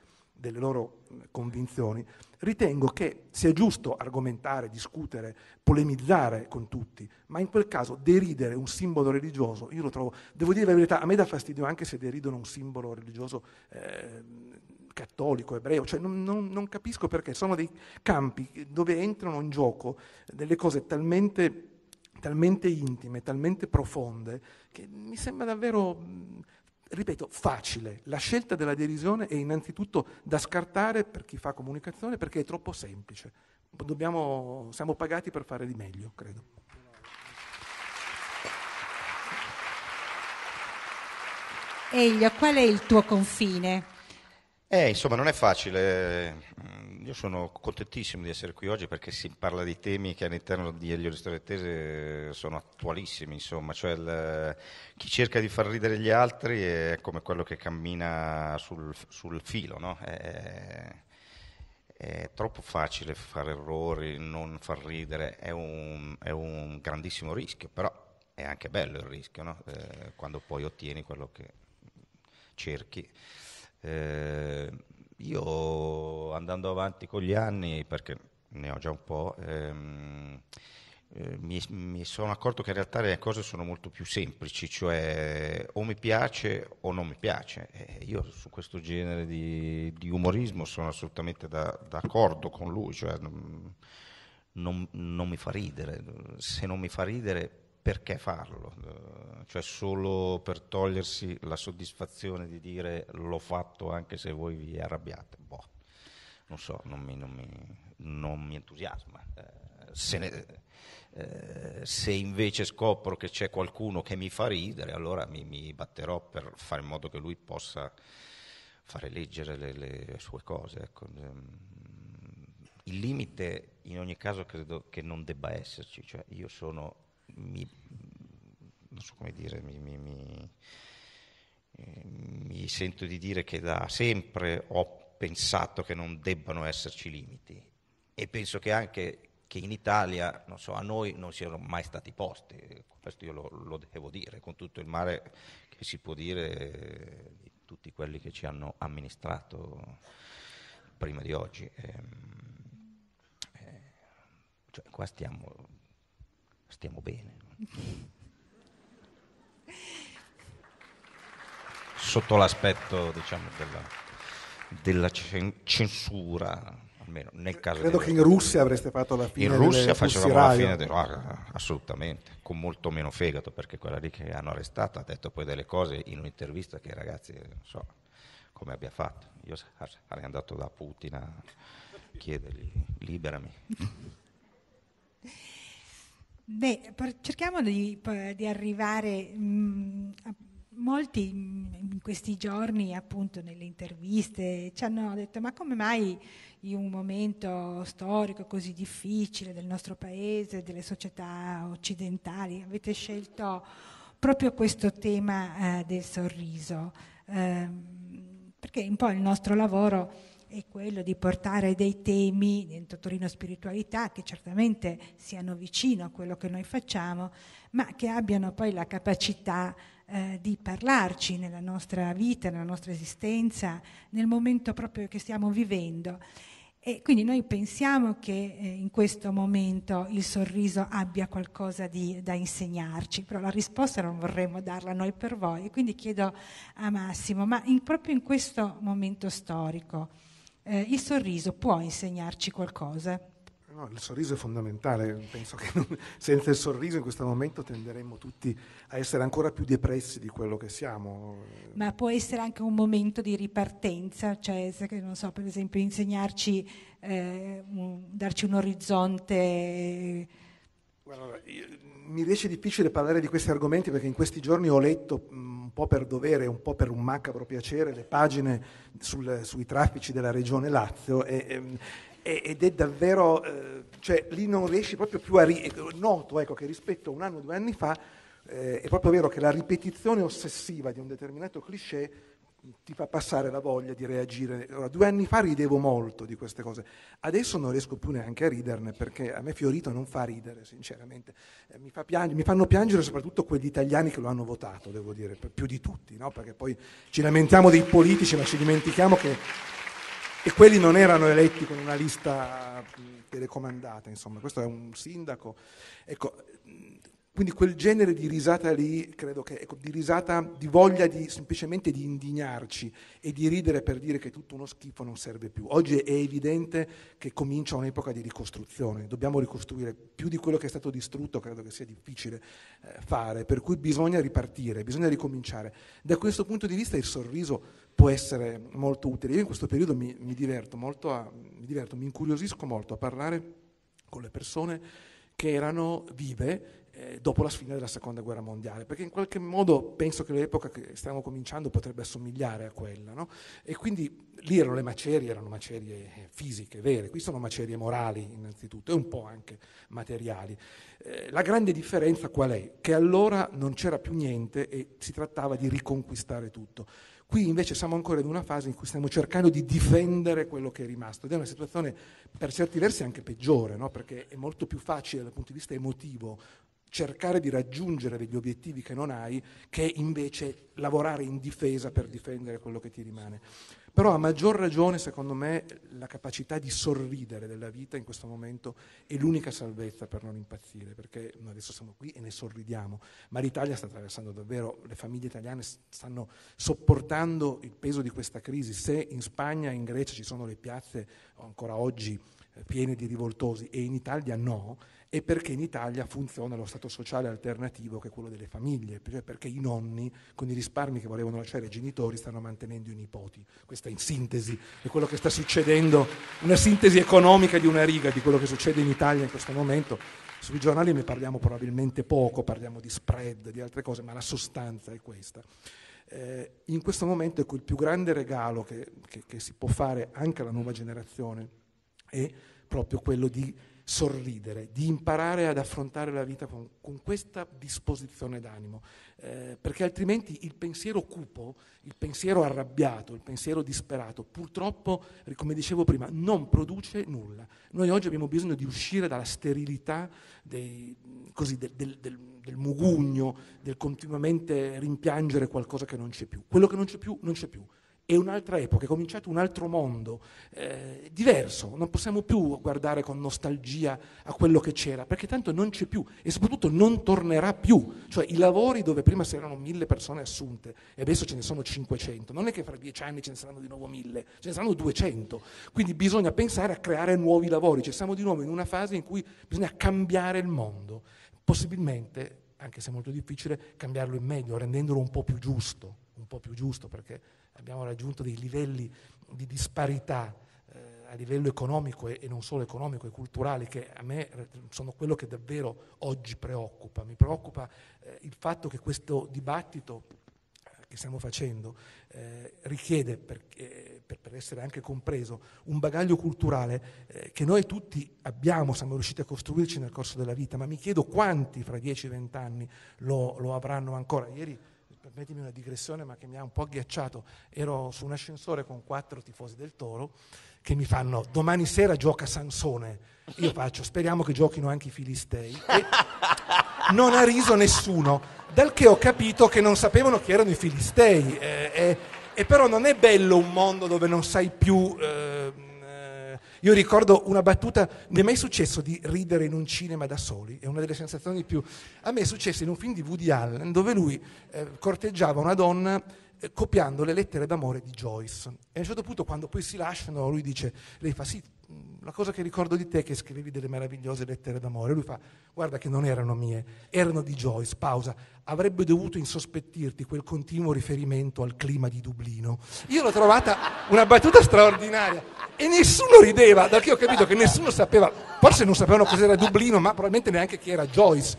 Speaker 2: delle loro eh, convinzioni, ritengo che sia giusto argomentare, discutere, polemizzare con tutti, ma in quel caso deridere un simbolo religioso, io lo trovo, devo dire la verità, a me dà fastidio anche se deridono un simbolo religioso eh, cattolico, ebreo, cioè non, non, non capisco perché, sono dei campi dove entrano in gioco delle cose talmente talmente intime, talmente profonde, che mi sembra davvero ripeto, facile. La scelta della derisione è innanzitutto da scartare per chi fa comunicazione perché è troppo semplice. Dobbiamo, siamo pagati per fare di meglio, credo.
Speaker 1: Elio, qual è il tuo confine?
Speaker 4: Eh, insomma, non è facile eh, io sono contentissimo di essere qui oggi perché si parla di temi che all'interno di Elio Ristorettese eh, sono attualissimi, insomma, cioè il, eh, chi cerca di far ridere gli altri è come quello che cammina sul, sul filo, no? è, è, troppo facile fare errori, non far ridere, è un, è un grandissimo rischio, però è anche bello il rischio, no? eh, quando poi ottieni quello che cerchi. Eh, io andando avanti con gli anni, perché ne ho già un po', ehm, eh, mi, mi, sono accorto che in realtà le cose sono molto più semplici, cioè o mi piace o non mi piace. Eh, io su questo genere di, di umorismo sono assolutamente da, d'accordo con lui, cioè non, non, mi fa ridere, se non mi fa ridere perché farlo? Eh, cioè solo per togliersi la soddisfazione di dire l'ho fatto anche se voi vi arrabbiate? Boh, non so, non mi, non mi, non mi entusiasma. Eh, se, ne, eh, se, invece scopro che c'è qualcuno che mi fa ridere, allora mi, mi batterò per fare in modo che lui possa fare leggere le, le sue cose. Ecco. Ehm, il limite in ogni caso credo che non debba esserci, cioè io sono mi, non so come dire, mi, mi, mi, eh, mi sento di dire che da sempre ho pensato che non debbano esserci limiti e penso che anche che in Italia, non so, a noi non siano mai stati posti, questo io lo, lo devo dire, con tutto il male che si può dire di tutti quelli che ci hanno amministrato prima di oggi. Ehm, eh, cioè, qua stiamo stiamo bene. Sotto l'aspetto, diciamo, della, della censura almeno nel caso credo che in
Speaker 2: Russia avreste fatto la fine in Russia
Speaker 4: facevamo la fine de... ah, assolutamente con molto meno fegato perché quella lì che hanno arrestato ha detto poi delle cose in un'intervista che ragazzi non so come abbia fatto io ah, sarei andato da Putin a chiedergli liberami
Speaker 1: Beh, cerchiamo di, di arrivare mh, mm, a molti mm, in questi giorni, appunto nelle interviste, ci hanno detto ma come mai in un momento storico così difficile del nostro paese, delle società occidentali, avete scelto proprio questo tema eh, del sorriso? Eh, perché un po' il nostro lavoro è quello di portare dei temi dentro Torino Spiritualità che certamente siano vicino a quello che noi facciamo, ma che abbiano poi la capacità eh, di parlarci nella nostra vita, nella nostra esistenza, nel momento proprio che stiamo vivendo. E quindi noi pensiamo che eh, in questo momento il sorriso abbia qualcosa di, da insegnarci, però la risposta non vorremmo darla noi per voi. E quindi chiedo a Massimo, ma in, proprio in questo momento storico, eh, il sorriso può insegnarci qualcosa?
Speaker 2: No, il sorriso è fondamentale, penso che non, senza il sorriso in questo momento tenderemmo tutti a essere ancora più depressi di quello che siamo.
Speaker 1: Ma può essere anche un momento di ripartenza, cioè non so, per esempio insegnarci, eh, un, darci un orizzonte Guarda,
Speaker 2: mm, mi riesce difficile parlare di questi argomenti perché in questi giorni ho letto mm, un po' per dovere, un po' per un macabro piacere le pagine sul, sui traffici della regione Lazio e, e, mm, ed è davvero, eh, cioè lì non riesci proprio più a... Ri- noto ecco, che rispetto a un anno, o due anni fa eh, è proprio vero che la ripetizione ossessiva di un determinato cliché ti fa passare la voglia di reagire. Allora, due anni fa ridevo molto di queste cose, adesso non riesco più neanche a riderne perché a me Fiorito non fa ridere, sinceramente. Eh, mi, fa piang- mi, fanno piangere soprattutto quegli italiani che lo hanno votato, devo dire, più di tutti, no? perché poi ci lamentiamo dei politici ma ci dimentichiamo che... E quelli non erano eletti con una lista telecomandata, insomma, questo è un sindaco. Ecco, quindi quel genere di risata lì, credo che, ecco, di risata, di voglia di, semplicemente di indignarci e di ridere per dire che tutto uno schifo non serve più. Oggi è evidente che comincia un'epoca di ricostruzione, dobbiamo ricostruire più di quello che è stato distrutto, credo che sia difficile eh, fare, per cui bisogna ripartire, bisogna ricominciare. Da questo punto di vista il sorriso può essere molto utile. Io in questo periodo mi, mi diverto molto, a, mi, diverto, mi incuriosisco molto a parlare con le persone che erano vive eh, dopo la fine della seconda guerra mondiale, perché in qualche modo penso che l'epoca che stiamo cominciando potrebbe assomigliare a quella, no? e quindi lì erano le macerie, erano macerie eh, fisiche, vere, qui sono macerie morali innanzitutto e un po' anche materiali. Eh, la grande differenza qual è? Che allora non c'era più niente e si trattava di riconquistare tutto. Qui invece siamo ancora in una fase in cui stiamo cercando di difendere quello che è rimasto ed è una situazione per certi versi anche peggiore, no? perché è molto più facile dal punto di vista emotivo cercare di raggiungere degli obiettivi che non hai, che invece lavorare in difesa per difendere quello che ti rimane. Però a maggior ragione, secondo me, la capacità di sorridere della vita in questo momento è l'unica salvezza per non impazzire, perché noi adesso siamo qui e ne sorridiamo, ma l'Italia sta attraversando davvero, le famiglie italiane stanno sopportando il peso di questa crisi. Se in Spagna e in Grecia ci sono le piazze ancora oggi eh, piene di rivoltosi e in Italia no, e perché in Italia funziona lo stato sociale alternativo che è quello delle famiglie, cioè perché i nonni con i risparmi che volevano lasciare ai genitori stanno mantenendo i nipoti. Questa in sintesi è quello che sta succedendo, una sintesi economica di una riga di quello che succede in Italia in questo momento. Sui giornali ne parliamo probabilmente poco, parliamo di spread, di altre cose, ma la sostanza è questa. Eh, in questo momento ecco, il più grande regalo che, che, che si può fare anche alla nuova generazione è proprio quello di sorridere, di imparare ad affrontare la vita con, con questa disposizione d'animo, eh, perché altrimenti il pensiero cupo, il pensiero arrabbiato, il pensiero disperato, purtroppo, eh, come dicevo prima, non produce nulla. Noi oggi abbiamo bisogno di uscire dalla sterilità dei, così, del, del, del, del mugugno, del continuamente rimpiangere qualcosa che non c'è più. Quello che non c'è più, non c'è più è un'altra epoca, è cominciato un altro mondo, eh, diverso, non possiamo più guardare con nostalgia a quello che c'era, perché tanto non c'è più e soprattutto non tornerà più, cioè i lavori dove prima si erano mille persone assunte e adesso ce ne sono 500, non è che fra dieci anni ce ne saranno di nuovo mille, ce ne saranno 200, quindi bisogna pensare a creare nuovi lavori, cioè siamo di nuovo in una fase in cui bisogna cambiare il mondo, possibilmente, anche se è molto difficile, cambiarlo in meglio, rendendolo un po' più giusto un po' più giusto perché abbiamo raggiunto dei livelli di disparità eh, a livello economico e, e, non solo economico e culturale che a me sono quello che davvero oggi preoccupa. Mi preoccupa eh, il fatto che questo dibattito eh, che stiamo facendo eh, richiede, per, eh, per, per, essere anche compreso, un bagaglio culturale eh, che noi tutti abbiamo, siamo riusciti a costruirci nel corso della vita, ma mi chiedo quanti fra 10-20 anni lo, lo avranno ancora. Ieri permettimi una digressione, ma che mi ha un po' agghiacciato. Ero su un ascensore con quattro tifosi del Toro che mi fanno domani sera gioca Sansone. Io faccio, speriamo che giochino anche i Filistei. E non ha riso nessuno, dal che ho capito che non sapevano chi erano i Filistei. Eh, eh, e però non è bello un mondo dove non sai più eh, io ricordo una battuta, mi è mai successo di ridere in un cinema da soli, è una delle sensazioni più... A me è successo in un film di Woody Allen dove lui eh, corteggiava una donna eh, copiando le lettere d'amore di Joyce. E a un certo punto quando poi si lasciano lui dice, lei fa sì, la cosa che ricordo di te è che scrivevi delle meravigliose lettere d'amore. Lui fa, guarda che non erano mie, erano di Joyce, pausa. Avrebbe dovuto insospettirti quel continuo riferimento al clima di Dublino. Io l'ho trovata una battuta straordinaria e nessuno rideva, perché ho capito che nessuno sapeva, forse non sapevano cos'era Dublino, ma probabilmente neanche chi era Joyce.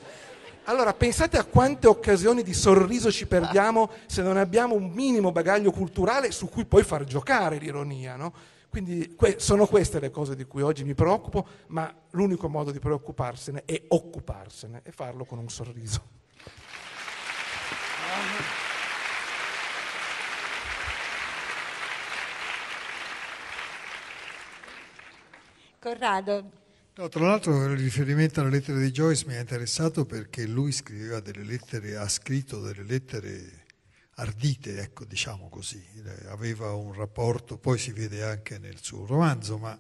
Speaker 2: Allora, pensate a quante occasioni di sorriso ci perdiamo se non abbiamo un minimo bagaglio culturale su cui poi far giocare l'ironia, no? Quindi que- sono queste le cose di cui oggi mi preoccupo, ma l'unico modo di preoccuparsene è occuparsene e farlo con un sorriso.
Speaker 1: Corrado. No,
Speaker 3: tra l'altro il riferimento alle lettere di Joyce mi ha interessato perché lui scriveva delle lettere, ha scritto delle lettere ardite, ecco, diciamo così. Eh, aveva un rapporto, poi si vede anche nel suo romanzo, ma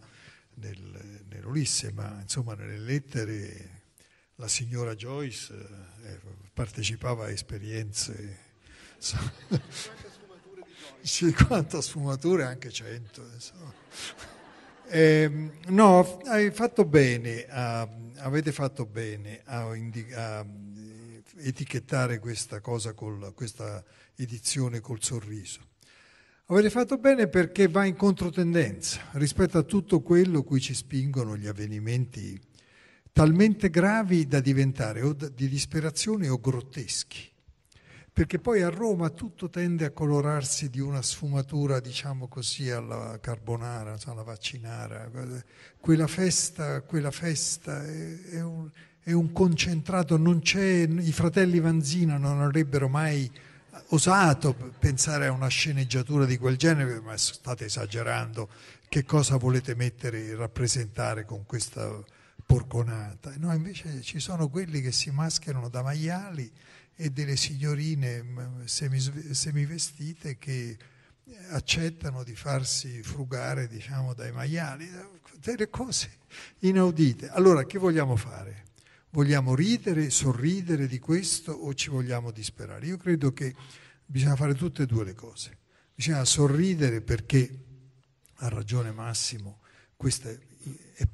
Speaker 3: nel, nell'Ulisse, ma insomma nelle lettere la signora Joyce eh, eh partecipava a esperienze... 50 sfumature, 50 sfumature anche 100. Insomma. Eh, no, fatto bene, a, avete fatto bene a, indica, a, eh, etichettare questa cosa, col, questa edizione col sorriso. Avete fatto bene perché va in controtendenza rispetto a tutto quello cui ci spingono gli avvenimenti talmente gravi da diventare o di disperazione o grotteschi. Perché poi a Roma tutto tende a colorarsi di una sfumatura, diciamo così, alla carbonara, cioè alla vaccinara. Quella festa, quella festa è, è, un, è un concentrato, non c'è, i fratelli Vanzina non avrebbero mai osato pensare a una sceneggiatura di quel genere, ma state esagerando, che cosa volete mettere e rappresentare con questa porconata? No, invece ci sono quelli che si mascherano da maiali e delle signorine semivestite che accettano di farsi frugare diciamo, dai maiali, delle cose inaudite. Allora, che vogliamo fare? Vogliamo ridere, sorridere di questo o ci vogliamo disperare? Io credo che bisogna fare tutte e due le cose. Bisogna sorridere perché ha ragione Massimo, questa è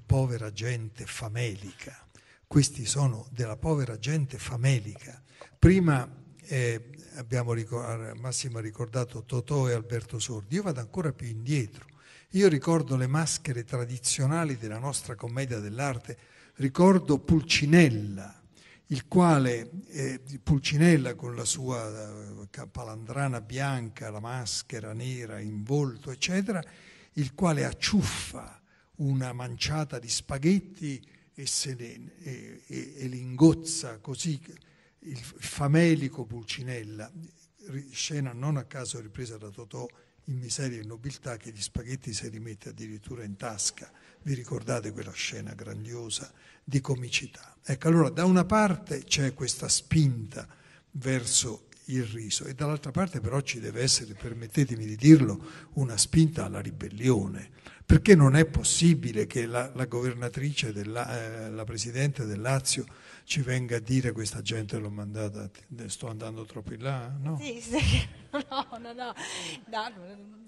Speaker 3: povera gente famelica, questi sono della povera gente famelica. Prima eh, ricordato, Massimo ha ricordato Totò e Alberto Sordi, io vado ancora più indietro, io ricordo le maschere tradizionali della nostra commedia dell'arte Ricordo Pulcinella, il quale, eh, Pulcinella con la sua eh, palandrana bianca, la maschera nera in volto, eccetera, il quale acciuffa una manciata di spaghetti e, se ne, e, e, e l'ingozza così il famelico Pulcinella, scena non a caso ripresa da Totò in Miseria e Nobiltà, che gli spaghetti si rimette addirittura in tasca. Vi ricordate quella scena grandiosa di comicità? Ecco, allora da una parte c'è questa spinta verso il riso e dall'altra parte però ci deve essere, permettetemi di dirlo, una spinta alla ribellione, perché non è possibile che la, la governatrice, della, eh, la presidente del Lazio ci venga a dire questa gente l'ho mandata, sto andando troppo in là? No, sì,
Speaker 1: sì. no, no, no. no,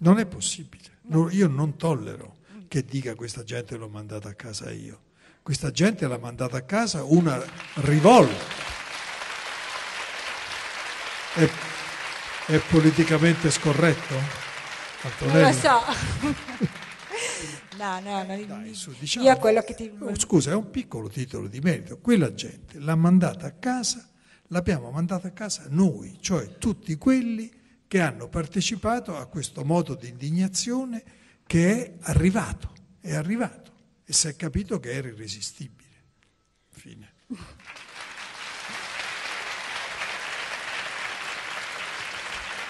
Speaker 3: Non è possibile, no, io non tollero che dica questa gente l'ho mandata a casa io. Questa gente l'ha mandata a casa una rivolta. È, è politicamente scorretto? Antonella? Non lo so.
Speaker 1: No, no, no, eh, Dai, su,
Speaker 3: diciamo, ti... Oh, scusa, è un piccolo titolo di merito. Quella gente l'ha mandata a casa, l'abbiamo mandata a casa noi, cioè tutti quelli che hanno partecipato a questo modo di indignazione che è arrivato, è arrivato e si è capito che era irresistibile. Fine.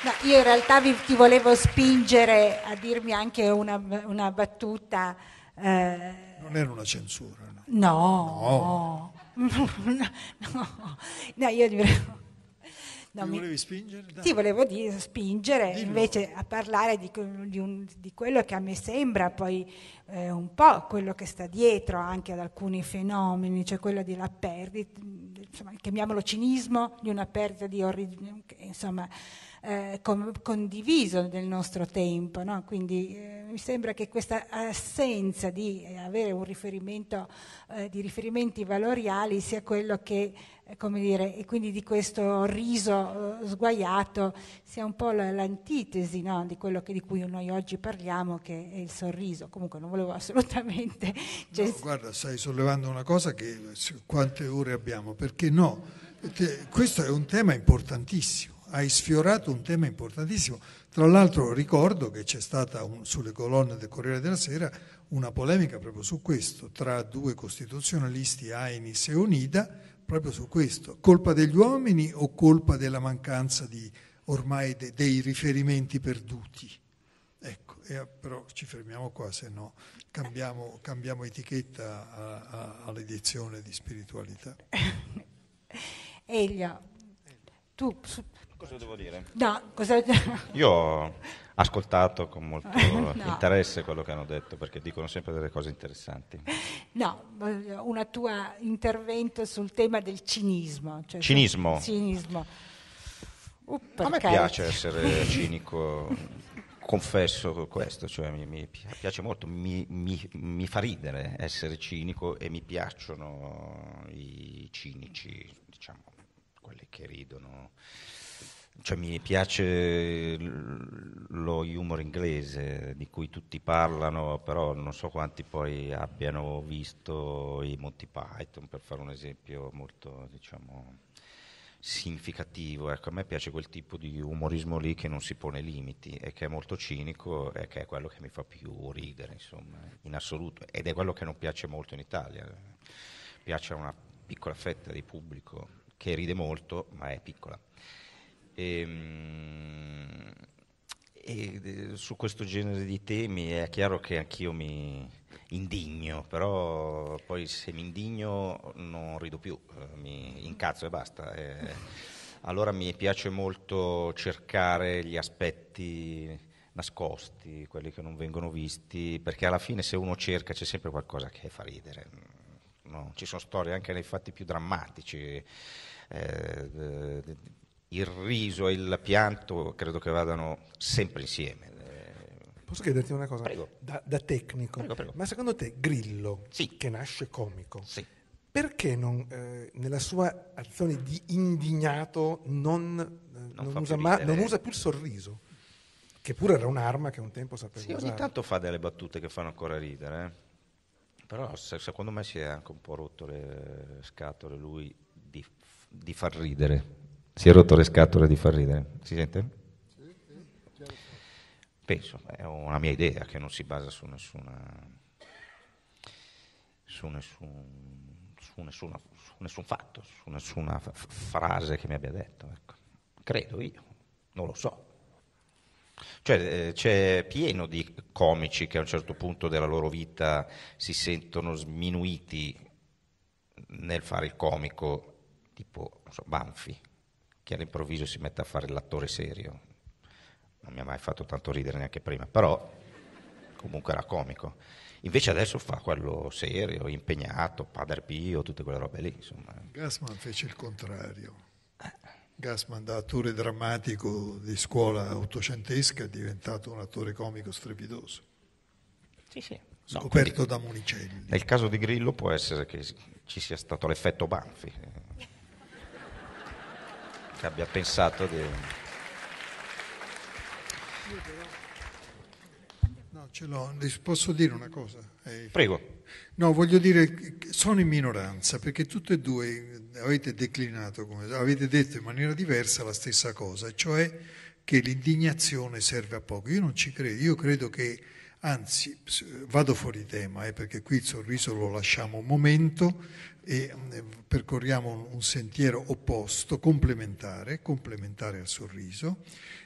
Speaker 1: No, io in realtà vi, ti volevo spingere a dirmi anche una, una battuta. Eh...
Speaker 3: Non era una censura, no? No,
Speaker 1: no. no. no. no io direi... No, mi volevi spingere? Dai. Sì, volevo di, spingere Dillo. invece a parlare di, di, un, di, quello che a me sembra poi eh, un po' quello che sta dietro anche ad alcuni fenomeni, cioè quello della perdita, insomma, chiamiamolo cinismo, di una perdita di origine, insomma eh, con, condiviso del nostro tempo. No? Quindi eh, mi sembra che questa assenza di eh, avere un riferimento, eh, di riferimenti valoriali sia quello che, eh, come dire, e quindi di questo riso eh, sguaiato sia un po' l'antitesi no? di quello che, di cui noi oggi parliamo, che è il sorriso. Comunque non volevo assolutamente...
Speaker 3: Cioè... No, guarda, stai sollevando una cosa che quante ore abbiamo, perché no? Questo è un tema importantissimo hai sfiorato un tema importantissimo. Tra l'altro ricordo che c'è stata un, sulle colonne del Corriere della Sera una polemica proprio su questo, tra due costituzionalisti, Ainis e Unida, proprio su questo. Colpa degli uomini o colpa della mancanza di, ormai de, dei riferimenti perduti? Ecco, e, eh, però ci fermiamo qua, se no cambiamo, cambiamo etichetta a, a, all'edizione di spiritualità.
Speaker 1: Elia, tu Su- Cosa devo dire? No, cosa...
Speaker 4: Io ho ascoltato con molto no. interesse quello che hanno detto, perché dicono sempre delle cose interessanti.
Speaker 1: No, una tua intervento sul tema del cinismo. Cioè cinismo? Cinismo. Uh, A me carico. piace
Speaker 4: essere cinico, confesso questo, cioè mi, mi, piace molto, mi, mi, mi fa ridere essere cinico e mi piacciono i cinici, diciamo, quelli che ridono. Cioè, mi piace lo humor inglese di cui tutti parlano, però non so quanti poi abbiano visto i Monty Python, per fare un esempio molto, diciamo, significativo. Ecco, a me piace quel tipo di umorismo lì che non si pone limiti e che è molto cinico e che è quello che mi fa più ridere, insomma, in assoluto. Ed è quello che non piace molto in Italia. Piace a una piccola fetta di pubblico che ride molto, ma è piccola. Ehm, e, e su questo genere di temi è chiaro che anch'io mi indigno, però poi se mi indigno non rido più, eh, mi incazzo e basta. E eh, allora mi piace molto cercare gli aspetti nascosti, quelli che non vengono visti, perché alla fine se uno cerca c'è sempre qualcosa che fa ridere. No? Ci sono storie anche nei fatti più drammatici. Eh, il riso e il pianto credo che vadano sempre insieme.
Speaker 2: Eh, Posso chiederti una cosa? Prego. Da, da tecnico. Prego, prego. Ma secondo te Grillo, sì. che nasce comico, sì. perché non, eh, nella sua azione di indignato non, eh, non, non, usa, ma, non usa più il sorriso? Che pure era un'arma che un tempo sapeva sì, usare. ogni tanto
Speaker 4: fa delle battute che fanno ancora ridere. Eh. Però se, secondo me si è anche un po' rotto le scatole lui di, di far ridere si è rotto le scatole di far ridere. Si sente? Penso, è una mia idea che non si basa su nessuna. su nessun. su, nessuna, su nessun fatto, su nessuna f- frase che mi abbia detto. Ecco. Credo io, non lo so. Cioè eh, c'è pieno di comici che a un certo punto della loro vita si sentono sminuiti nel fare il comico, tipo so, Banfi, che all'improvviso si mette a fare l'attore serio. Non mi ha mai fatto tanto ridere neanche prima, però comunque era comico. Invece adesso fa quello serio, impegnato, padre Pio, tutte quelle robe lì. Insomma.
Speaker 3: Gassman fece il contrario. Gassman da attore drammatico di scuola ottocentesca è diventato un attore comico strepitoso. Sì, sì. Scoperto no, quindi, da Municelli.
Speaker 4: Nel caso di Grillo può essere che ci sia stato l'effetto Banfi, che abbia pensato di...
Speaker 3: No, ce l'ho, posso dire una cosa? Eh, Prego. No, voglio dire, sono in minoranza perché tutte e due avete declinato, come, avete detto in maniera diversa la stessa cosa, cioè che l'indignazione serve a poco. Io non ci credo, io credo che Anzi, vado fuori tema eh, perché qui il sorriso lo lasciamo un momento e mm, percorriamo un sentiero opposto, complementare, complementare al sorriso.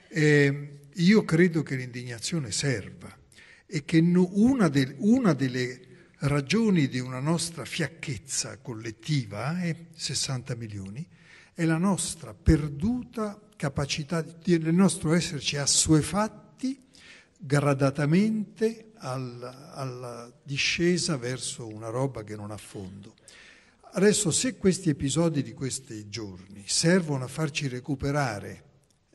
Speaker 3: Eh, io credo che l'indignazione serva e che una, de, una, delle ragioni di una nostra fiacchezza collettiva, eh, 60 milioni, è la nostra perduta capacità, il nostro esserci assuefatto gradatamente alla, alla discesa verso una roba che non ha fondo. Adesso se questi episodi di questi giorni servono a farci recuperare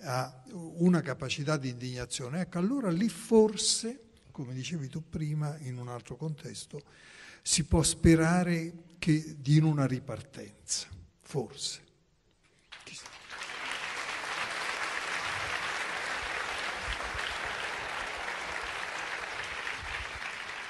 Speaker 3: a una capacità di indignazione, ecco allora lì forse, come dicevi tu prima, in un altro contesto, si può sperare che, di una ripartenza, forse.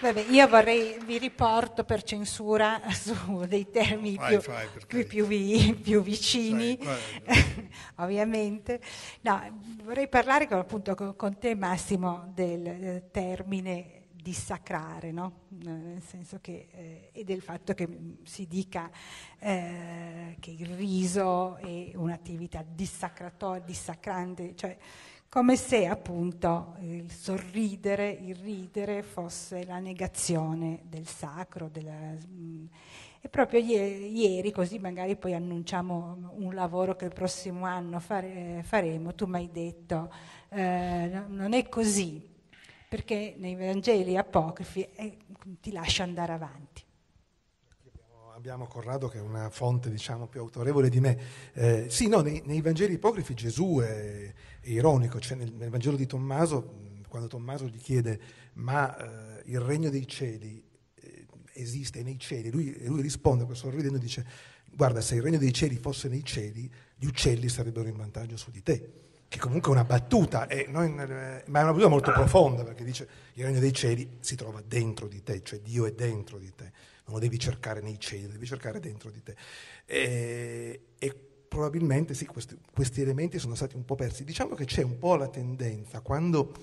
Speaker 1: Vabbè, io vorrei, vi riporto per censura su dei termini più, più, più, vi, più vicini, Sai, ovviamente. No, vorrei parlare con, appunto, con te Massimo del eh, termine dissacrare, no? Eh, nel senso che, eh, e del fatto che si dica eh, che il riso è un'attività dissacrante, cioè come se appunto il sorridere, il ridere fosse la negazione del sacro. Della, mm, e proprio ieri, così magari poi annunciamo un lavoro che il prossimo anno fare, faremo, tu mi hai detto, eh, non è così, perché nei Vangeli apocrifi eh, ti lascia andare avanti
Speaker 2: abbiamo Corrado che è una fonte diciamo, più autorevole di me. Eh, sì, no, nei, nei, Vangeli apocrifi Gesù è, è ironico, cioè nel, nel, Vangelo di Tommaso, quando Tommaso gli chiede ma eh, il regno dei cieli eh, esiste nei cieli, lui, lui risponde sorridendo e dice guarda se il regno dei cieli fosse nei cieli, gli uccelli sarebbero in vantaggio su di te che comunque è una battuta, eh, è, noi, eh, ma è una battuta molto profonda perché dice il regno dei cieli si trova dentro di te, cioè Dio è dentro di te, non lo devi cercare nei cieli, lo devi cercare dentro di te. E, eh, probabilmente sì, questi, questi, elementi sono stati un po' persi. Diciamo che c'è un po' la tendenza, quando,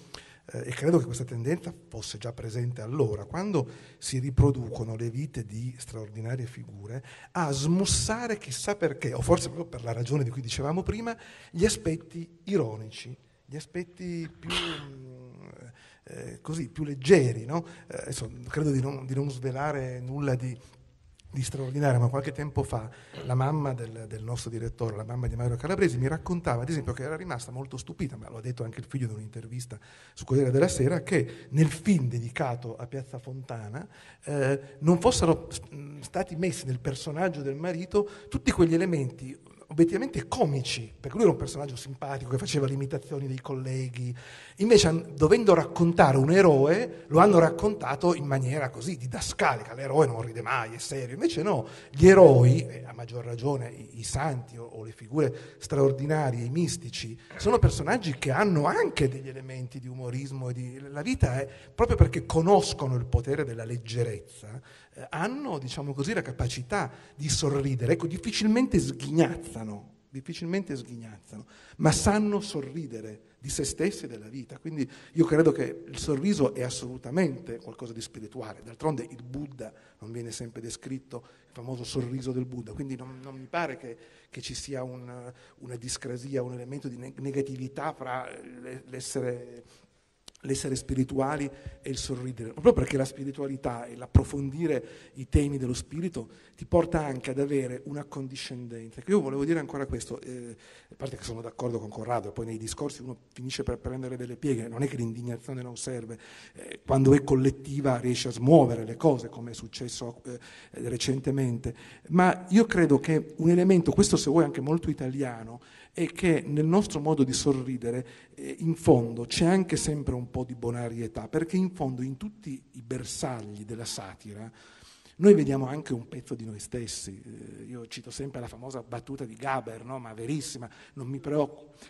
Speaker 2: eh, e credo che questa tendenza fosse già presente allora, quando si riproducono le vite di straordinarie figure, a smussare chissà perché, o forse proprio per la ragione di cui dicevamo prima, gli aspetti ironici, gli aspetti più... Eh, così più leggeri, no? eh, adesso, credo di non, di non svelare nulla di, di straordinario, ma qualche tempo fa la mamma del, del, nostro direttore, la mamma di Mario Calabresi, mi raccontava ad esempio che era rimasta molto stupita, ma lo ha detto anche il figlio in un'intervista su Corriere della Sera, che nel film dedicato a Piazza Fontana eh, non fossero stati messi nel personaggio del marito tutti quegli elementi obiettivamente comici, perché lui era un personaggio simpatico che faceva le imitazioni dei colleghi, invece dovendo raccontare un eroe lo hanno raccontato in maniera così didascalica, l'eroe non ride mai, è serio, invece no, gli eroi, a maggior ragione i, i santi o, o, le figure straordinarie, i mistici, sono personaggi che hanno anche degli elementi di umorismo e di... La vita è, proprio perché conoscono il potere della leggerezza, eh, hanno, diciamo così, la capacità di sorridere, ecco, difficilmente sghignazza sghignazzano, difficilmente sghignazzano, ma sanno sorridere di se stessi e della vita. Quindi io credo che il sorriso è assolutamente qualcosa di spirituale. D'altronde il Buddha non viene sempre descritto, il famoso sorriso del Buddha, quindi non, non mi pare che, che ci sia un, una discrasia, un elemento di negatività fra l'essere l'essere spirituali e il sorridere, proprio perché la spiritualità e l'approfondire i temi dello spirito ti porta anche ad avere una condiscendenza. Ecco, io volevo dire ancora questo, eh, a parte che sono d'accordo con Corrado, poi nei discorsi uno finisce per prendere delle pieghe, non è che l'indignazione non serve, eh, quando è collettiva riesce a smuovere le cose, come è successo eh, recentemente, ma io credo che un elemento, questo se vuoi anche molto italiano, è che nel nostro modo di sorridere eh, in fondo c'è anche sempre un po' di bonarietà, perché in fondo in tutti i bersagli della satira noi vediamo anche un pezzo di noi stessi. Eh, io cito sempre la famosa battuta di Gaber, no? ma verissima, non mi,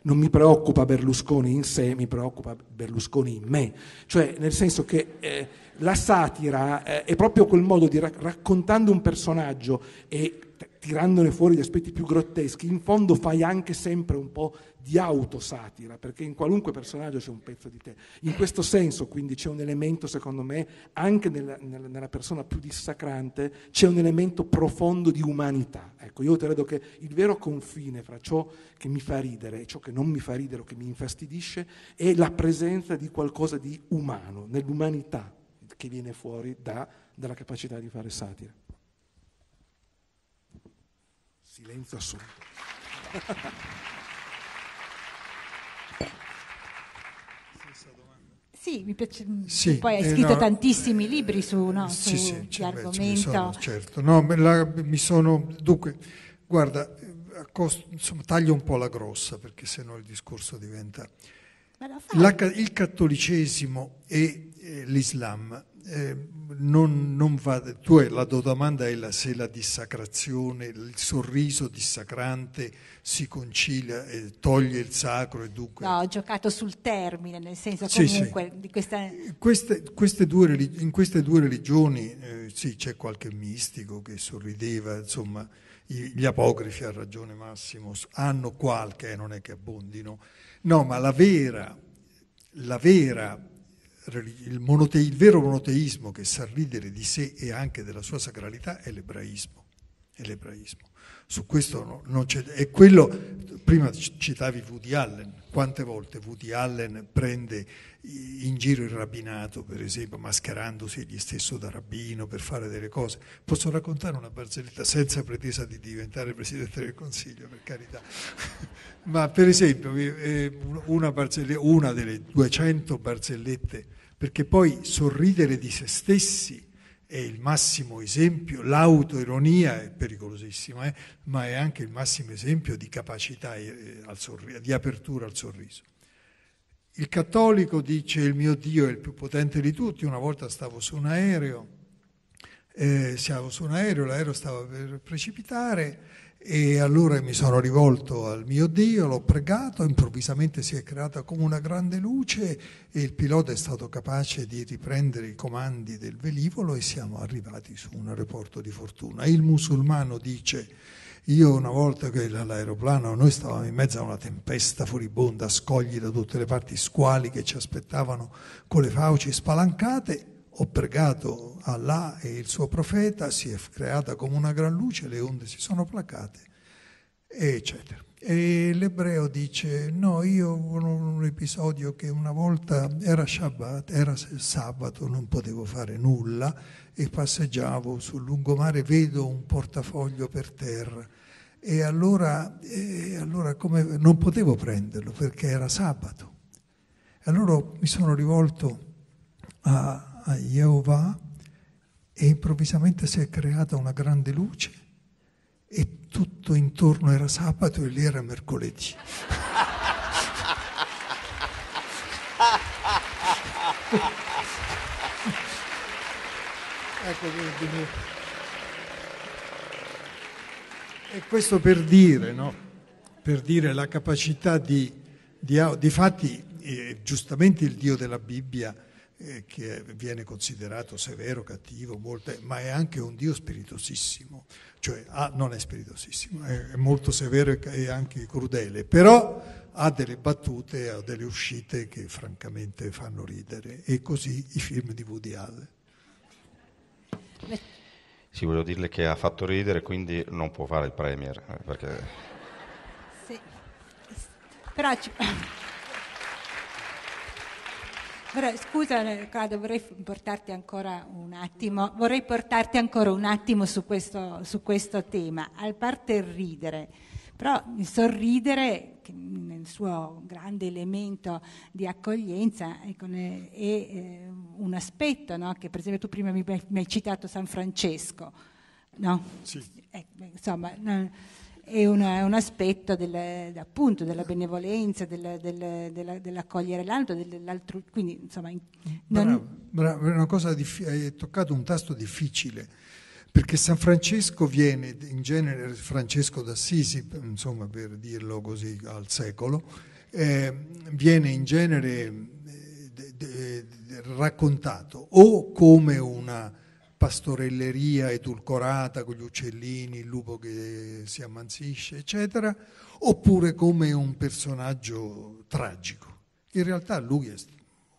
Speaker 2: non mi, preoccupa Berlusconi in sé, mi preoccupa Berlusconi in me. Cioè, nel senso che eh, la satira eh, è proprio quel modo di ra- raccontando un personaggio e tirandone fuori gli aspetti più grotteschi, in fondo fai anche sempre un po' di autosatira, perché in qualunque personaggio c'è un pezzo di te. In questo senso, quindi, c'è un elemento, secondo me, anche nella, nella persona più dissacrante, c'è un elemento profondo di umanità. Ecco, io credo che il vero confine fra ciò che mi fa ridere e ciò che non mi fa ridere o che mi infastidisce è la presenza di qualcosa di umano, nell'umanità che viene fuori da, dalla capacità di fare satira. Silenzio assoluto.
Speaker 1: Sì, mi piace. Mm, sì, poi hai eh, scritto eh, no, tantissimi libri su, no, sì, su sì, l'argomento. Certo,
Speaker 3: certo, no, la, mi sono. Dunque, guarda, eh, costo, insomma, taglio un po' la grossa perché sennò il discorso diventa. La, il cattolicesimo e eh, l'Islam eh, non, non va, tu hai, la tua domanda è la, se la dissacrazione, il sorriso dissacrante si concilia, eh, toglie il sacro e dunque...
Speaker 1: No, ho giocato sul termine, nel senso sì, comunque sì. di questa...
Speaker 3: Queste, queste due, in queste due religioni eh, sì, c'è qualche mistico che sorrideva, insomma, gli apocrifi ha ragione Massimo, hanno qualche, eh, non è che abbondino. No, ma la vera, la vera il, monote, il vero monoteismo che sa ridere di sé e anche della sua sacralità è l'ebraismo. È l'ebraismo. Su questo no, non c'è... E quello, prima citavi Woody Allen, quante volte Woody Allen prende in giro il rabbinato, per esempio, mascherandosi egli stesso da rabbino per fare delle cose? Posso raccontare una barzelletta senza pretesa di diventare Presidente del Consiglio, per carità. Ma per esempio, eh, una, una delle 200 barzellette, perché poi sorridere di se stessi è il massimo esempio, l'autoironia è pericolosissima, eh, ma è anche il massimo esempio di capacità eh, sorri- di apertura al sorriso. Il cattolico dice il mio Dio è il più potente di tutti, una volta stavo su un aereo, eh, siamo su un aereo, l'aereo stava per precipitare, e allora mi sono rivolto al mio Dio, l'ho pregato, improvvisamente si è creata come una grande luce e il pilota è stato capace di riprendere i comandi del velivolo e siamo arrivati su un aeroporto di fortuna. il musulmano dice, io una volta che l'aeroplano, noi stavamo in mezzo a una tempesta furibonda, scogli da tutte le parti, squali che ci aspettavano con le fauci spalancate ho pregato Allah e il suo profeta, si è creata come una gran luce, le onde si sono placate, eccetera. E l'ebreo dice, no, io ho un episodio che una volta era Shabbat, era sabato, non potevo fare nulla e passeggiavo sul lungomare, vedo un portafoglio per terra. E allora, e allora come, non potevo prenderlo perché era sabato. E allora mi sono rivolto a, a Jehovah e improvvisamente si è creata una grande luce e tutto intorno era sabato e lì era mercoledì. ecco E questo per dire, no? per dire la capacità di, di, di fatti, eh, giustamente il Dio della Bibbia eh, che viene considerato severo, cattivo, molte, ma è anche un Dio spiritosissimo, cioè ah, non è spiritosissimo, è, è molto severo e, e anche crudele, però ha delle battute, ha delle uscite che francamente fanno ridere e così i film di Woody Allen.
Speaker 4: Sì, voglio dirle che ha fatto ridere, quindi non può fare il Premier. Eh, perché...
Speaker 1: Sì, però ci... Però, scusa, Riccardo, vorrei portarti ancora un attimo, vorrei portarti ancora un attimo su questo, su questo tema, al parte il ridere. Però il sorridere, nel suo grande elemento di accoglienza, ecco, è eh, un aspetto no? che, per esempio, tu prima mi hai citato San Francesco, no? Sì. Eh, insomma, è, una, è un aspetto del, appunto della benevolenza, del, del, della, dell'accogliere l'altro, dell'altro, quindi insomma... Non... Bravo,
Speaker 3: bravo, una cosa diffi- hai toccato un tasto difficile, perché San Francesco viene, in genere Francesco d'Assisi, insomma per dirlo così al secolo, eh, viene in genere eh, de, de, raccontato o come una pastorelleria edulcorata con gli uccellini, il lupo che si ammanzisce, eccetera, oppure come un personaggio tragico. In realtà lui è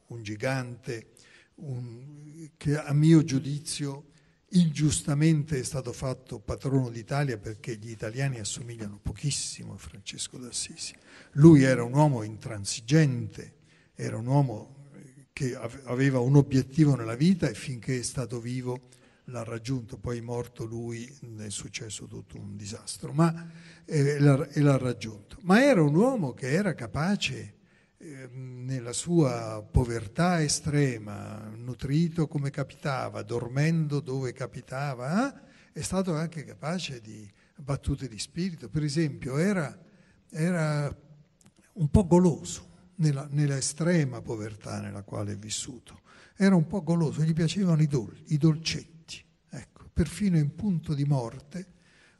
Speaker 3: un gigante un, che a mio giudizio ingiustamente è stato fatto patrono d'Italia perché gli italiani assomigliano pochissimo a Francesco d'Assisi. Lui era un uomo intransigente, era un uomo che aveva un obiettivo nella vita e finché è stato vivo l'ha raggiunto, poi morto lui è successo tutto un disastro, ma
Speaker 4: eh, l'ha, e l'ha
Speaker 3: raggiunto. Ma era un uomo che era capace, ehm, nella sua povertà estrema, nutrito come capitava, dormendo dove capitava, eh, è stato anche capace di battute di spirito. Per esempio era, era un po' goloso, nella, nella, estrema povertà nella quale è vissuto. Era un po' goloso, gli piacevano i, dol, i dolcetti, ecco, perfino in punto di morte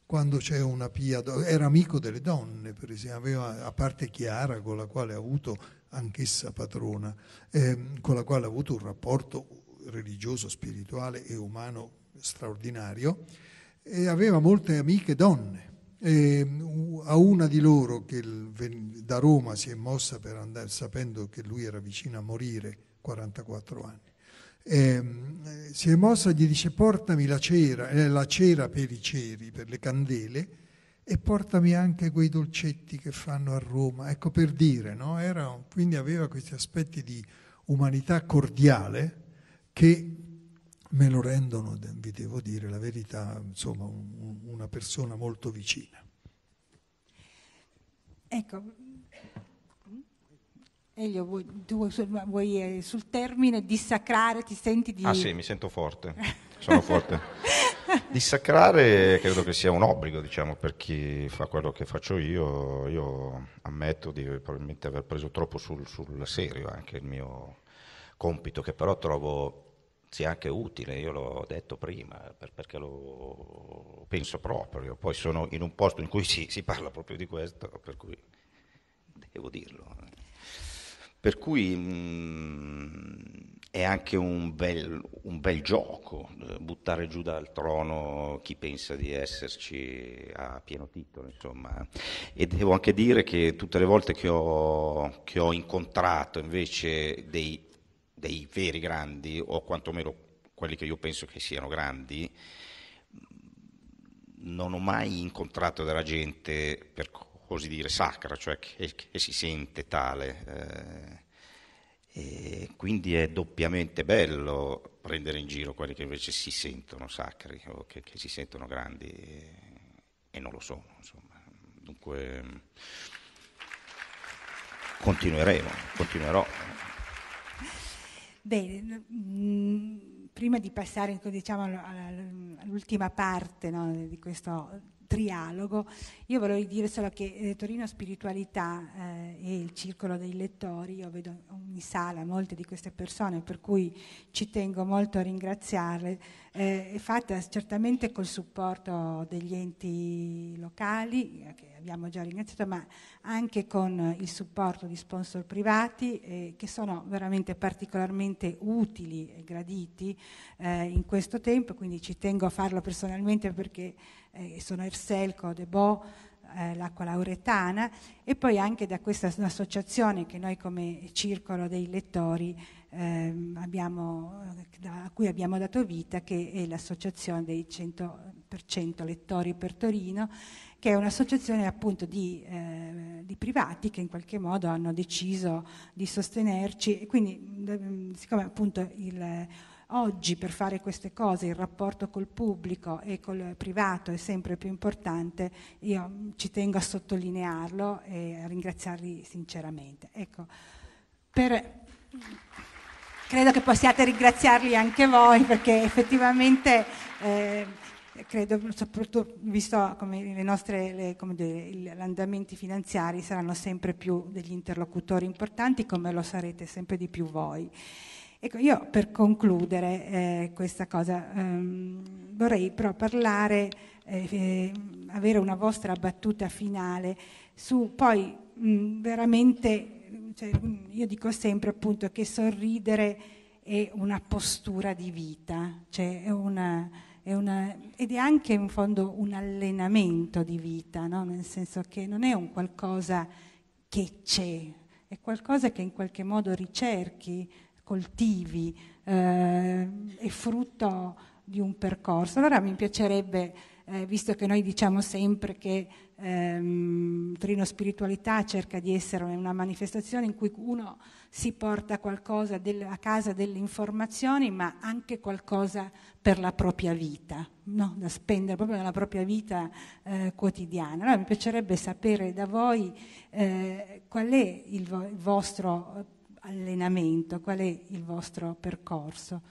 Speaker 3: quando c'è una pia, era amico delle donne, per esempio, aveva, a parte Chiara con la quale ha avuto, anch'essa padrona, ehm, con la quale ha avuto un rapporto religioso, spirituale e umano straordinario, e aveva molte amiche donne. E ehm, a una di loro che da Roma si è mossa per andare, sapendo che lui era vicino a morire, 44 anni, eh, si è mossa e gli dice portami la cera, eh, la cera per i ceri, per le candele, e portami anche quei dolcetti che fanno a Roma. Ecco per dire, no? Era, quindi aveva questi aspetti di umanità cordiale che me lo rendono, vi devo dire la verità, insomma, un, una persona molto vicina.
Speaker 1: Ecco, Elio, vuoi, tu vuoi eh, sul termine dissacrare, ti senti di... Ah sì, mi sento
Speaker 4: forte, sono forte. Dissacrare credo che sia un obbligo, diciamo, per chi fa quello che faccio io. Io ammetto di probabilmente aver preso troppo sul, sul serio anche il mio compito, che però trovo sia anche utile, io l'ho detto prima per, perché lo penso proprio, poi sono in un posto in cui si, si parla proprio di questo, per cui devo dirlo. Per cui mh, mm, è anche un bel, un bel, gioco eh, buttare giù dal trono chi pensa di esserci a pieno titolo, insomma. E devo anche dire che tutte le volte che ho, che ho incontrato invece dei dei veri grandi, o quantomeno quelli che io penso che siano grandi, non ho mai incontrato della gente, per così dire, sacra, cioè che, che si sente tale. Eh, quindi è doppiamente bello prendere in giro quelli che invece si sentono sacri o che, che si sentono grandi e, e non lo sono. Insomma. Dunque continueremo, continuerò.
Speaker 1: Beh, mm, prima di passare ecco, diciamo, all'ultima parte no, di questo trialogo, io vorrei dire solo che eh, Torino Spiritualità eh, e il Circolo dei Lettori, io vedo in sala molte di queste persone, per cui ci tengo molto a ringraziarle eh, è fatta certamente col supporto degli enti locali, eh, che abbiamo già ringraziato, ma anche con il supporto di sponsor privati eh, che sono veramente particolarmente utili e graditi eh, in questo tempo, quindi ci tengo a farlo personalmente perché eh, sono Erselco, Debo, eh, l'acqua lauretana e poi anche da questa associazione che noi come Circolo dei Lettori Ehm, abbiamo, a cui abbiamo dato vita, che è l'Associazione dei 100% Lettori per Torino, che è un'associazione appunto di, eh, di, privati che in qualche modo hanno deciso di sostenerci e quindi mm, siccome appunto il, oggi per fare queste cose il rapporto col pubblico e col privato è sempre più importante, io ci tengo a sottolinearlo e a ringraziarli sinceramente. Ecco, per credo che possiate ringraziarli anche voi perché effettivamente eh, credo, soprattutto visto come le nostre, le, come dire, gli andamenti finanziari saranno sempre più degli interlocutori importanti come lo sarete sempre di più voi. Ecco, io per concludere eh, questa cosa ehm, vorrei però parlare, eh, avere una vostra battuta finale su poi mh, veramente cioè, io dico sempre appunto che sorridere è una postura di vita, cioè è una, è una, ed è anche in fondo un allenamento di vita, no? nel senso che non è un qualcosa che c'è, è qualcosa che in qualche modo ricerchi, coltivi, eh, è frutto di un percorso. Allora mi piacerebbe eh, visto che noi diciamo sempre che ehm, Trino Spiritualità cerca di essere una manifestazione in cui uno si porta qualcosa del, a casa delle informazioni, ma anche qualcosa per la propria vita, no? da spendere proprio nella propria vita eh, quotidiana. Allora mi piacerebbe sapere da voi eh, qual è il, vo- il vostro eh, allenamento, qual è il vostro percorso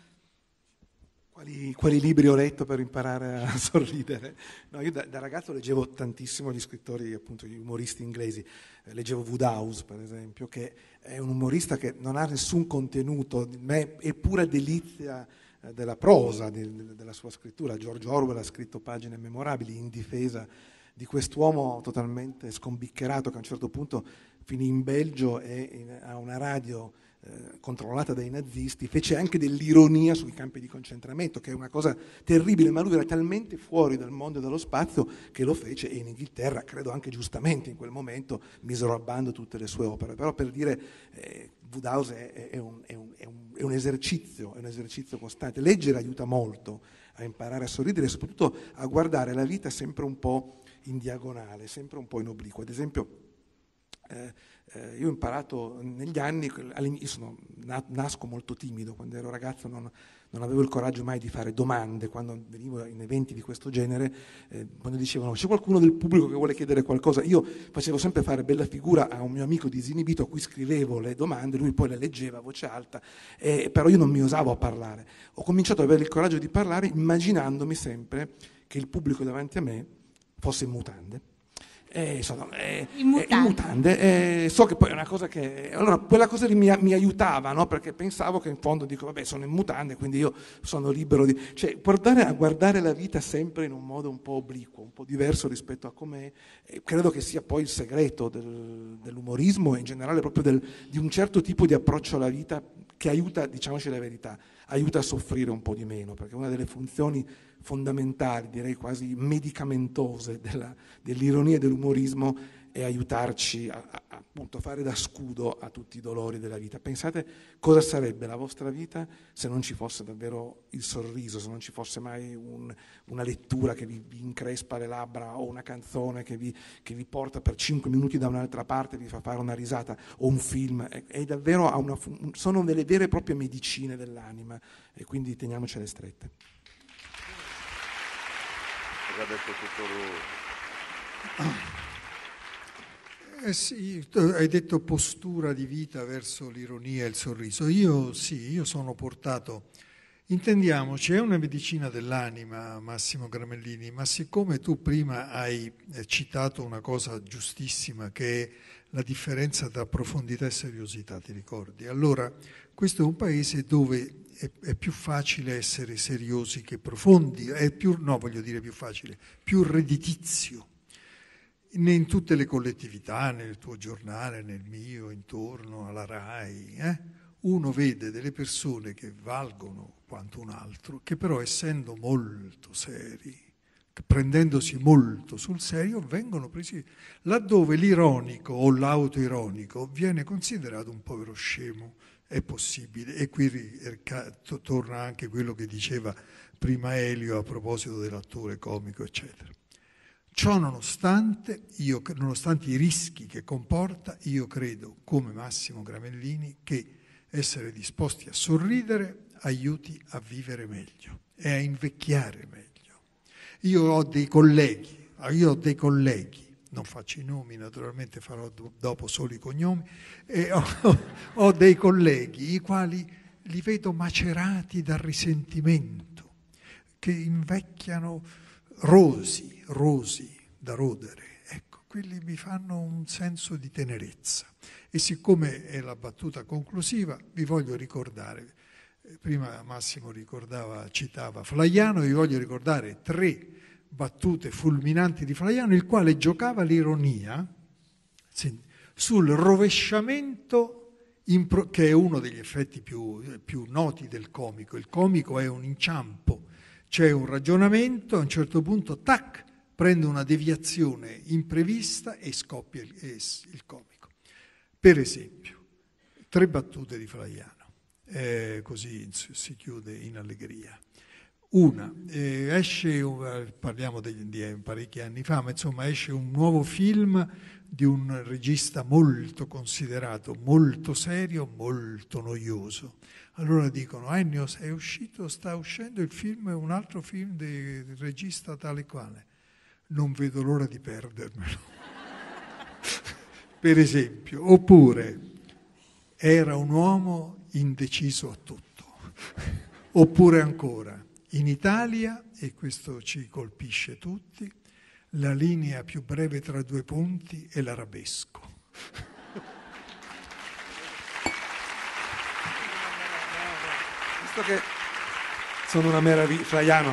Speaker 1: quali,
Speaker 2: quali, libri ho letto per imparare a sorridere. No, io da, da, ragazzo leggevo tantissimo gli scrittori, appunto, gli umoristi inglesi. Eh, leggevo Woodhouse, per esempio, che è un umorista che non ha nessun contenuto, ma è, è pura delizia eh, della prosa, del, della sua scrittura. George Orwell ha scritto pagine memorabili in difesa di quest'uomo totalmente scombiccherato che a un certo punto finì in Belgio e in, a una radio eh, controllata dai nazisti, fece anche dell'ironia sui campi di concentramento, che è una cosa terribile, ma lui era talmente fuori dal mondo e dallo spazio che lo fece e in Inghilterra, credo anche giustamente in quel momento, misero a bando tutte le sue opere. Però per dire, eh, Woodhouse è, è, un, è, un, è, un, esercizio, è un esercizio costante. Leggere aiuta molto a imparare a sorridere e soprattutto a guardare la vita sempre un po' in diagonale, sempre un po' in obliquo. Ad esempio... Eh, eh, io ho imparato negli anni, sono, nasco molto timido, quando ero ragazzo non, non, avevo il coraggio mai di fare domande, quando venivo in eventi di questo genere, eh, quando dicevano c'è qualcuno del pubblico che vuole chiedere qualcosa, io facevo sempre fare bella figura a un mio amico disinibito a cui scrivevo le domande, lui poi le leggeva a voce alta, eh, però io non mi osavo a parlare. Ho cominciato ad avere il coraggio di parlare immaginandomi sempre che il pubblico davanti a me fosse in mutande eh, sono,
Speaker 1: eh, in eh, mutande, in
Speaker 2: mutande eh, so che poi è una cosa che allora quella cosa lì mi, mi aiutava no? perché pensavo che in fondo dico vabbè sono in mutande quindi io sono libero di cioè guardare, guardare la vita sempre in un modo un po' obliquo un po' diverso rispetto a come credo che sia poi il segreto del, dell'umorismo e in generale proprio del, di un certo tipo di approccio alla vita che aiuta diciamoci la verità aiuta a soffrire un po' di meno perché una delle funzioni fondamentali, direi quasi medicamentose, della, dell'ironia e dell'umorismo e aiutarci a, a, appunto, a fare da scudo a tutti i dolori della vita. Pensate cosa sarebbe la vostra vita se non ci fosse davvero il sorriso, se non ci fosse mai un, una lettura che vi, vi, increspa le labbra o una canzone che vi, che vi porta per cinque minuti da un'altra parte e vi fa fare una risata o un film. È, è davvero una, sono delle vere e proprie medicine dell'anima e quindi teniamocele strette
Speaker 3: ha detto tutto lui. Eh sì, hai detto postura di vita verso l'ironia e il sorriso. Io sì, io sono portato. Intendiamoci, è una medicina dell'anima, Massimo Gramellini, ma siccome tu prima hai eh, citato una cosa giustissima che è la differenza tra profondità e seriosità, ti ricordi? Allora, questo è un paese dove è, è, più facile essere seriosi che profondi, è più, no voglio dire più facile, più redditizio. Né In tutte le collettività, nel tuo giornale, nel mio, intorno alla RAI, eh, uno vede delle persone che valgono quanto un altro, che però essendo molto seri, prendendosi molto sul serio, vengono presi laddove l'ironico o l'autoironico viene considerato un povero scemo è possibile. E qui er-, torna anche quello che diceva prima Elio a proposito dell'attore comico, eccetera. Ciò nonostante, io, nonostante i rischi che comporta, io credo, come Massimo Gramellini, che essere disposti a sorridere aiuti a vivere meglio e a invecchiare meglio. Io ho dei colleghi, ah, io ho dei colleghi non faccio i nomi, naturalmente farò dopo solo i cognomi, e ho, ho dei colleghi i quali li vedo macerati dal risentimento, che invecchiano rosi, rosi da rodere. Ecco, quelli mi fanno un senso di tenerezza. E siccome è la battuta conclusiva, vi voglio ricordare, eh, prima Massimo ricordava, citava Flaiano, vi voglio ricordare tre battute fulminanti di Flaiano, il quale giocava l'ironia sul rovesciamento che è uno degli effetti più, più, noti del comico. Il comico è un inciampo, c'è un ragionamento, a un certo punto, tac, prende una deviazione imprevista e scoppia il, il comico. Per esempio, tre battute di Flaiano, eh, così si chiude in allegria. Una, eh, esce, parliamo di, di, parecchi anni fa, ma insomma esce un nuovo film di un regista molto considerato, molto serio, molto noioso. Allora dicono, ah, Ennio, è uscito, sta uscendo il film, un altro film del regista tale e quale. Non vedo l'ora di perdermelo. per esempio. Oppure, era un uomo indeciso a tutto. Oppure ancora, in Italia, e questo ci colpisce tutti, la linea più breve tra due ponti è l'arabesco. Visto che
Speaker 2: sono una meraviglia, fraiano,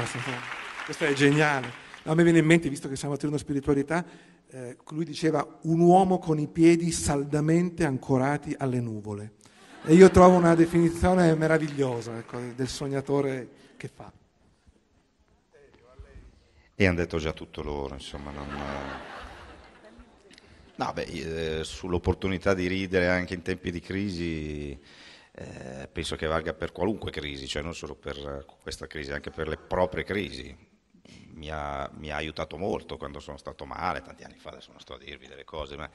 Speaker 2: questo è geniale. No, a me viene in mente, visto che siamo a Torino Spiritualità, eh, lui diceva un uomo con i piedi saldamente ancorati alle nuvole. E io trovo una definizione meravigliosa ecco, del sognatore che fa.
Speaker 4: E hanno detto già tutto loro, insomma. Non... Eh. No, beh, eh, sull'opportunità di ridere anche in tempi di crisi eh, penso che valga per qualunque crisi, cioè non solo per questa crisi, anche per le proprie crisi. Mi ha, mi ha aiutato molto quando sono stato male, tanti anni fa, adesso non sto a dirvi delle cose, ma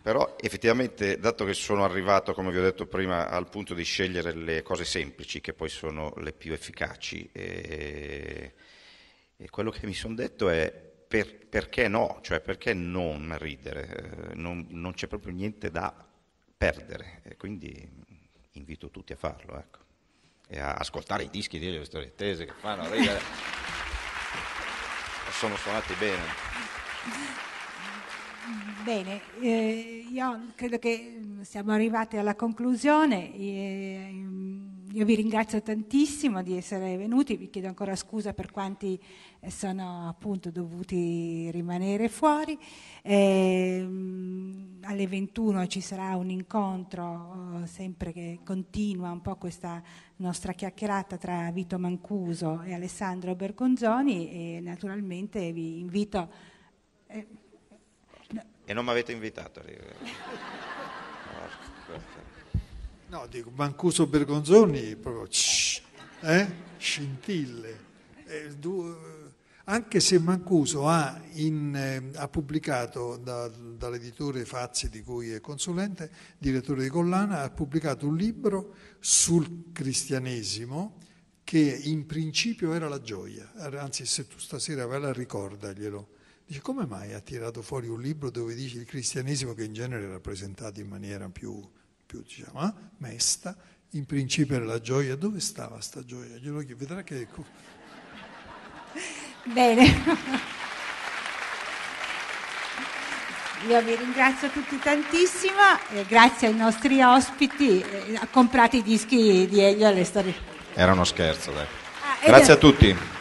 Speaker 4: però effettivamente dato che sono arrivato come vi ho detto prima al punto di scegliere le cose semplici che poi sono le più efficaci eh, e quello che mi sono detto è per, perché no, cioè perché non ridere, eh, non, non c'è proprio niente da perdere e quindi invito tutti a farlo ecco. e a ascoltare i dischi di Elio Storietese che fanno ridere, sono suonati bene.
Speaker 1: Bene, eh, io credo che mm, siamo arrivati alla conclusione. Eh, io vi ringrazio tantissimo di essere venuti, vi chiedo ancora scusa per quanti eh, sono appunto dovuti rimanere fuori. Eh, alle 21 ci sarà un incontro, oh, sempre che continua un po' questa nostra chiacchierata tra Vito Mancuso e Alessandro Bergonzoni e naturalmente vi invito... Eh,
Speaker 4: no. E non mi avete invitato. No, dico,
Speaker 3: Mancuso Bergonzoni proprio eh? scintille. Eh, du, anche se Mancuso ha, in, eh, ha pubblicato da, dall'editore Fazzi di cui è consulente, direttore di Collana, ha pubblicato un libro sul cristianesimo che in principio era la gioia, anzi se tu stasera vai la ricordaglielo. Dice come mai ha tirato fuori un libro dove dice il cristianesimo che in genere è rappresentato in maniera più più, diciamo, ah, mesta, in principio era la gioia. Dove stava sta gioia? Glielo chiedo, vedrà che...
Speaker 1: Bene. Io vi ringrazio tutti tantissimo, eh, grazie ai nostri ospiti, ha eh, comprato i dischi di Elio alle storie.
Speaker 4: Era uno scherzo, dai. Ah, grazie è... a tutti.